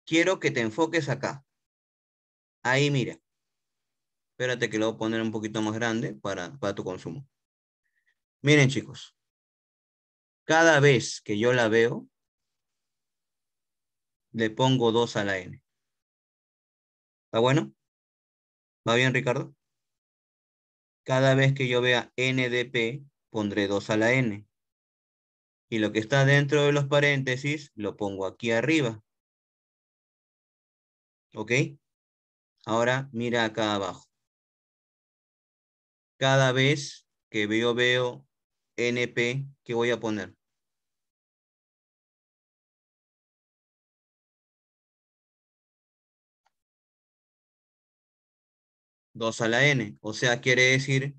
quiero que te enfoques acá. Ahí, mira. Espérate que lo voy a poner un poquito más grande para, tu consumo. Miren, chicos. Cada vez que yo la veo, le pongo dos a la N. ¿Está bueno? bien, Ricardo? Cada vez que yo vea NDP, pondré 2 a la N. Y lo que está dentro de los paréntesis, lo pongo aquí arriba. ¿Ok? Ahora mira acá abajo. Cada vez que yo veo NP, ¿qué voy a poner? 2 a la n. O sea, quiere decir,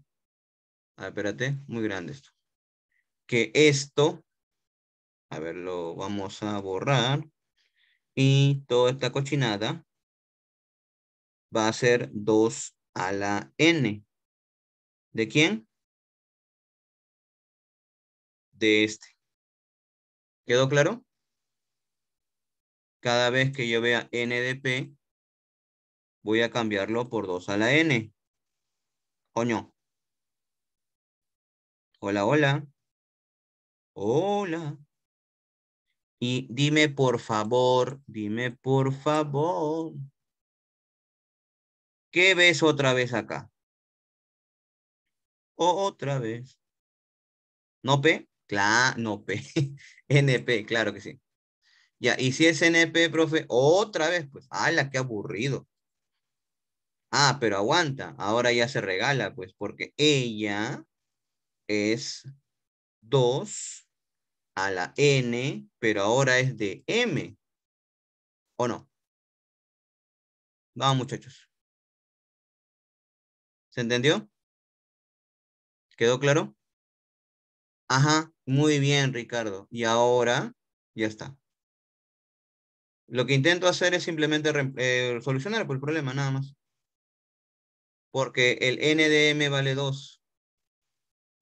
a ver, espérate, muy grande esto, que esto, a ver, lo vamos a borrar, y toda esta cochinada va a ser 2 a la n. ¿De quién? De este. ¿Quedó claro? Cada vez que yo vea N de P voy a cambiarlo por 2 a la n. Coño. Hola, hola. Hola. Y dime por favor, dime por favor. ¿Qué ves otra vez acá? O otra vez. ¿No P? Claro, no P. [LAUGHS] NP, claro que sí. Ya, y si es NP, profe, otra vez, pues, ¡Hala! qué aburrido. Ah, pero aguanta, ahora ya se regala, pues, porque ella es 2 a la n, pero ahora es de m. ¿O no? Vamos, muchachos. ¿Se entendió? ¿Quedó claro? Ajá, muy bien, Ricardo. Y ahora ya está. Lo que intento hacer es simplemente eh, solucionar pues, el problema, nada más porque el M vale 2.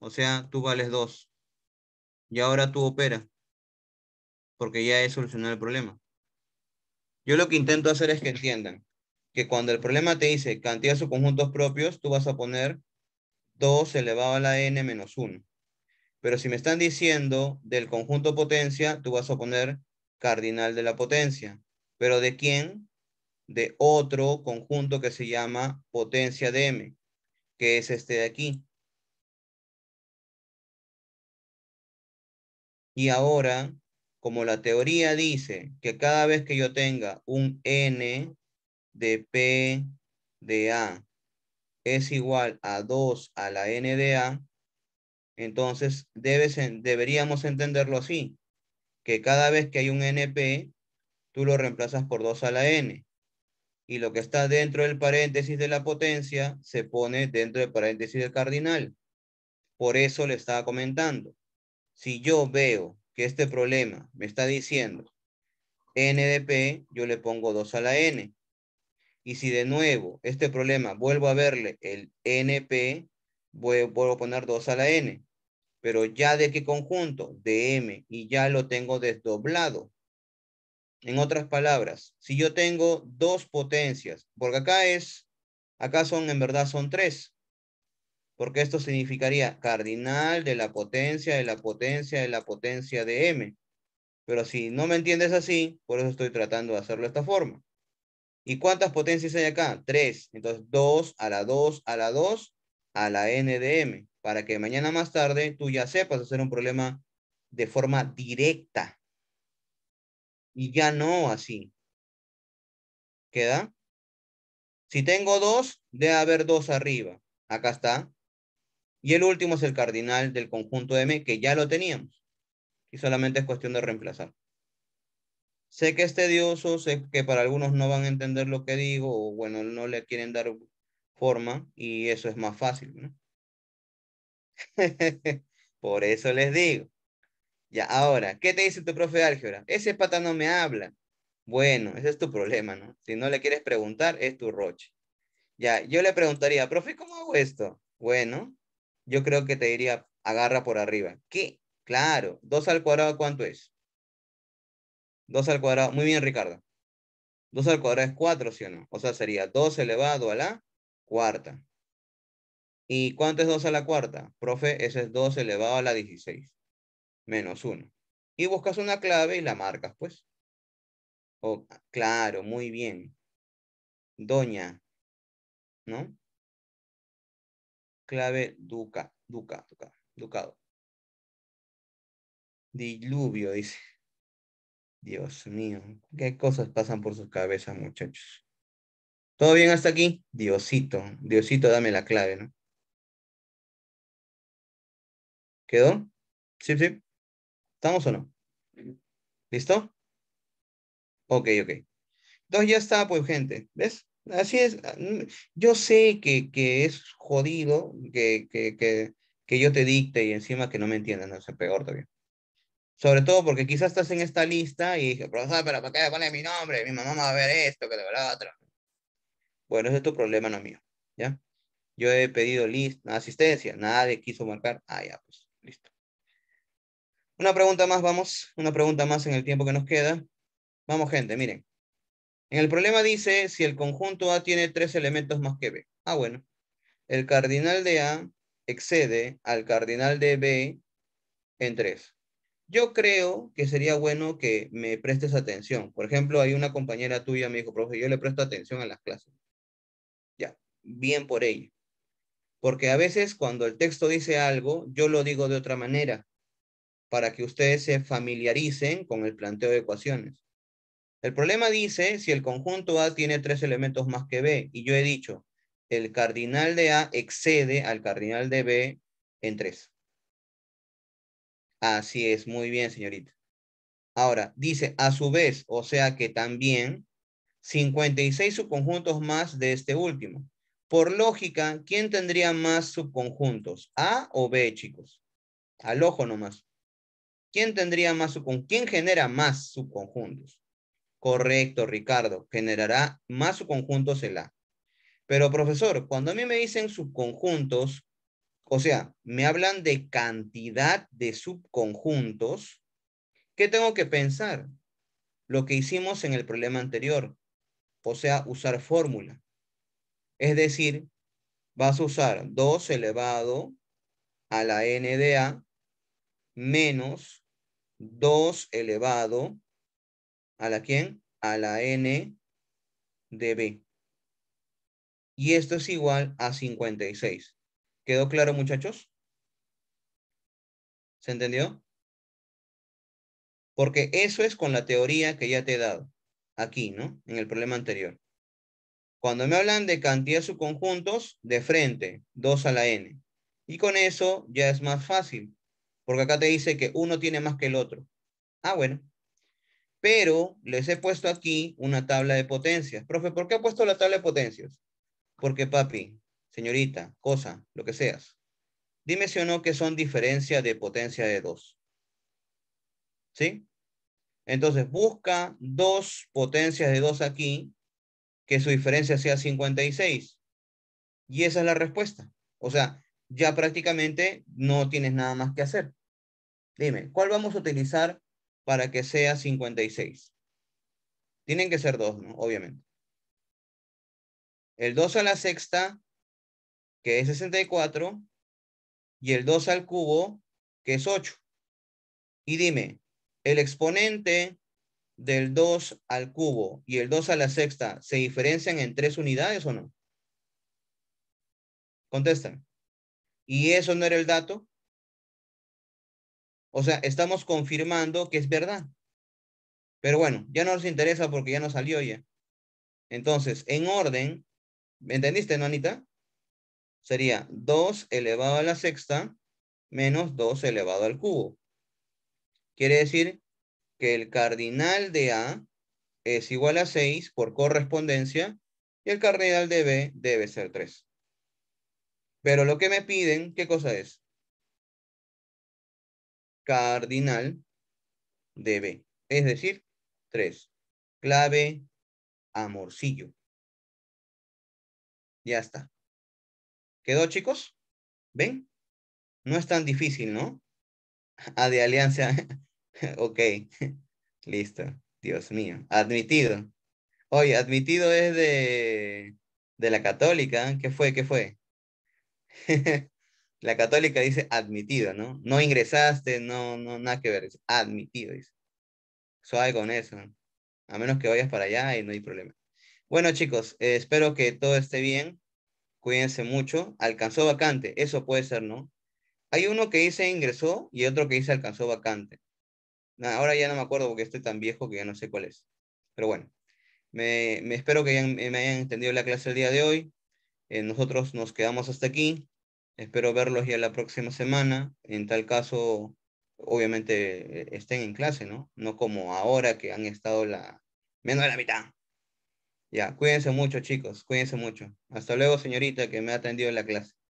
O sea, tú vales 2. Y ahora tú operas, porque ya he solucionado el problema. Yo lo que intento hacer es que entiendan que cuando el problema te dice cantidad de subconjuntos propios, tú vas a poner 2 elevado a la n menos 1. Pero si me están diciendo del conjunto potencia, tú vas a poner cardinal de la potencia. ¿Pero de quién? de otro conjunto que se llama potencia de M, que es este de aquí. Y ahora, como la teoría dice que cada vez que yo tenga un N de P de A es igual a 2 a la N de A, entonces deberíamos entenderlo así, que cada vez que hay un NP, tú lo reemplazas por 2 a la N y lo que está dentro del paréntesis de la potencia se pone dentro del paréntesis del cardinal. Por eso le estaba comentando. Si yo veo que este problema me está diciendo n yo le pongo 2 a la n. Y si de nuevo este problema vuelvo a verle el np, vuelvo a poner 2 a la n. Pero ya de qué conjunto? De m. Y ya lo tengo desdoblado. En otras palabras, si yo tengo dos potencias, porque acá es, acá son, en verdad son tres, porque esto significaría cardinal de la potencia, de la potencia, de la potencia de m. Pero si no me entiendes así, por eso estoy tratando de hacerlo de esta forma. ¿Y cuántas potencias hay acá? Tres. Entonces, dos a la dos a la dos a la n de m. Para que mañana más tarde tú ya sepas hacer un problema de forma directa y ya no así. ¿Queda? Si tengo dos, debe haber dos arriba. Acá está. Y el último es el cardinal del conjunto M, que ya lo teníamos. Y solamente es cuestión de reemplazar. Sé que es tedioso, sé que para algunos no van a entender lo que digo, o bueno, no le quieren dar forma, y eso es más fácil, ¿no? [LAUGHS] Por eso les digo. Ya, ahora, ¿qué te dice tu profe de álgebra? Ese pata no me habla. Bueno, ese es tu problema, ¿no? Si no le quieres preguntar, es tu roche. Ya, yo le preguntaría, profe, ¿cómo hago esto? Bueno, yo creo que te diría, agarra por arriba. ¿Qué? Claro, 2 al cuadrado, ¿cuánto es? 2 al cuadrado, muy bien, Ricardo. 2 al cuadrado es 4, ¿sí o no? O sea, sería 2 elevado a la cuarta. ¿Y cuánto es 2 a la cuarta? Profe, ese es 2 elevado a la 16 menos uno. Y buscas una clave y la marcas, pues. Oh, claro, muy bien. Doña, ¿no? Clave duca, duca, duca, ducado. Diluvio, dice. Dios mío, qué cosas pasan por sus cabezas, muchachos. ¿Todo bien hasta aquí? Diosito, Diosito, dame la clave, ¿no? ¿Quedó? Sí, sí. ¿Estamos o no? ¿Listo? Ok, ok. Entonces ya está, pues, gente. ¿Ves? Así es. Yo sé que, es jodido que, que, yo te dicte y encima que no me entiendan, no peor todavía. Sobre todo porque quizás estás en esta lista y dije, profesor, pero ¿para qué me pones mi nombre? Mi mamá va a ver esto, que de verdad otro. Bueno, ese es tu problema, no mío. ¿Ya? Yo he pedido lista, asistencia, nadie quiso marcar. Ah, ya, pues una pregunta más, vamos. Una pregunta más en el tiempo que nos queda. Vamos, gente, miren. En el problema dice si el conjunto A tiene tres elementos más que B. Ah, bueno. El cardinal de A excede al cardinal de B en tres. Yo creo que sería bueno que me prestes atención. Por ejemplo, hay una compañera tuya, me dijo, profe, yo le presto atención a las clases. Ya, bien por ella. Porque a veces cuando el texto dice algo, yo lo digo de otra manera para que ustedes se familiaricen con el planteo de ecuaciones. El problema dice si el conjunto A tiene tres elementos más que B, y yo he dicho, el cardinal de A excede al cardinal de B en tres. Así es, muy bien, señorita. Ahora, dice, a su vez, o sea que también 56 subconjuntos más de este último. Por lógica, ¿quién tendría más subconjuntos? ¿A o B, chicos? Al ojo nomás. ¿Quién tendría más subconjuntos? ¿Quién genera más subconjuntos? Correcto, Ricardo, generará más subconjuntos el A. Pero profesor, cuando a mí me dicen subconjuntos, o sea, me hablan de cantidad de subconjuntos, ¿qué tengo que pensar? Lo que hicimos en el problema anterior, o sea, usar fórmula. Es decir, vas a usar 2 elevado a la n de A menos 2 elevado a la quién? A la n de b. Y esto es igual a 56. ¿Quedó claro, muchachos? ¿Se entendió? Porque eso es con la teoría que ya te he dado aquí, ¿no? En el problema anterior. Cuando me hablan de cantidad de subconjuntos, de frente, 2 a la n. Y con eso ya es más fácil. Porque acá te dice que uno tiene más que el otro. Ah, bueno. Pero les he puesto aquí una tabla de potencias. Profe, ¿por qué he puesto la tabla de potencias? Porque papi, señorita, cosa, lo que seas. Dime si o no que son diferencias de potencia de 2. ¿Sí? Entonces busca dos potencias de dos aquí, que su diferencia sea 56. Y esa es la respuesta. O sea, ya prácticamente no tienes nada más que hacer. Dime, ¿cuál vamos a utilizar para que sea 56? Tienen que ser dos, ¿no? Obviamente. El 2 a la sexta, que es 64, y el 2 al cubo, que es 8. Y dime, el exponente del 2 al cubo y el 2 a la sexta se diferencian en tres unidades o no? Contestan. ¿Y eso no era el dato? O sea, estamos confirmando que es verdad. Pero bueno, ya no nos interesa porque ya no salió ya. Entonces, en orden, ¿entendiste, no, Anita? Sería 2 elevado a la sexta menos 2 elevado al cubo. Quiere decir que el cardinal de A es igual a 6 por correspondencia y el cardinal de B debe ser 3. Pero lo que me piden, ¿qué cosa es? cardinal de B. Es decir, tres Clave amorcillo. Ya está. ¿Quedó, chicos? ¿Ven? No es tan difícil, ¿no? A ah, de alianza. [LAUGHS] ok. [LAUGHS] Listo. Dios mío. Admitido. Oye, admitido es de, de la católica. ¿Qué fue? ¿Qué fue? [LAUGHS] La católica dice admitida, ¿no? No ingresaste, no, no, nada que ver, admitido, dice. Suave con eso, a menos que vayas para allá y no hay problema. Bueno, chicos, eh, espero que todo esté bien. Cuídense mucho. Alcanzó vacante, eso puede ser, ¿no? Hay uno que dice ingresó y otro que dice alcanzó vacante. ahora ya no me acuerdo porque estoy tan viejo que ya no sé cuál es. Pero bueno, me, espero que me hayan entendido la clase el día de hoy. Eh, nosotros nos quedamos hasta aquí. Espero verlos ya la próxima semana. En tal caso, obviamente e-, estén en clase, ¿no? No como ahora que han estado la menos de la mitad. Ya, cuídense mucho, chicos, cuídense mucho. Hasta luego, señorita, que me ha atendido en la clase.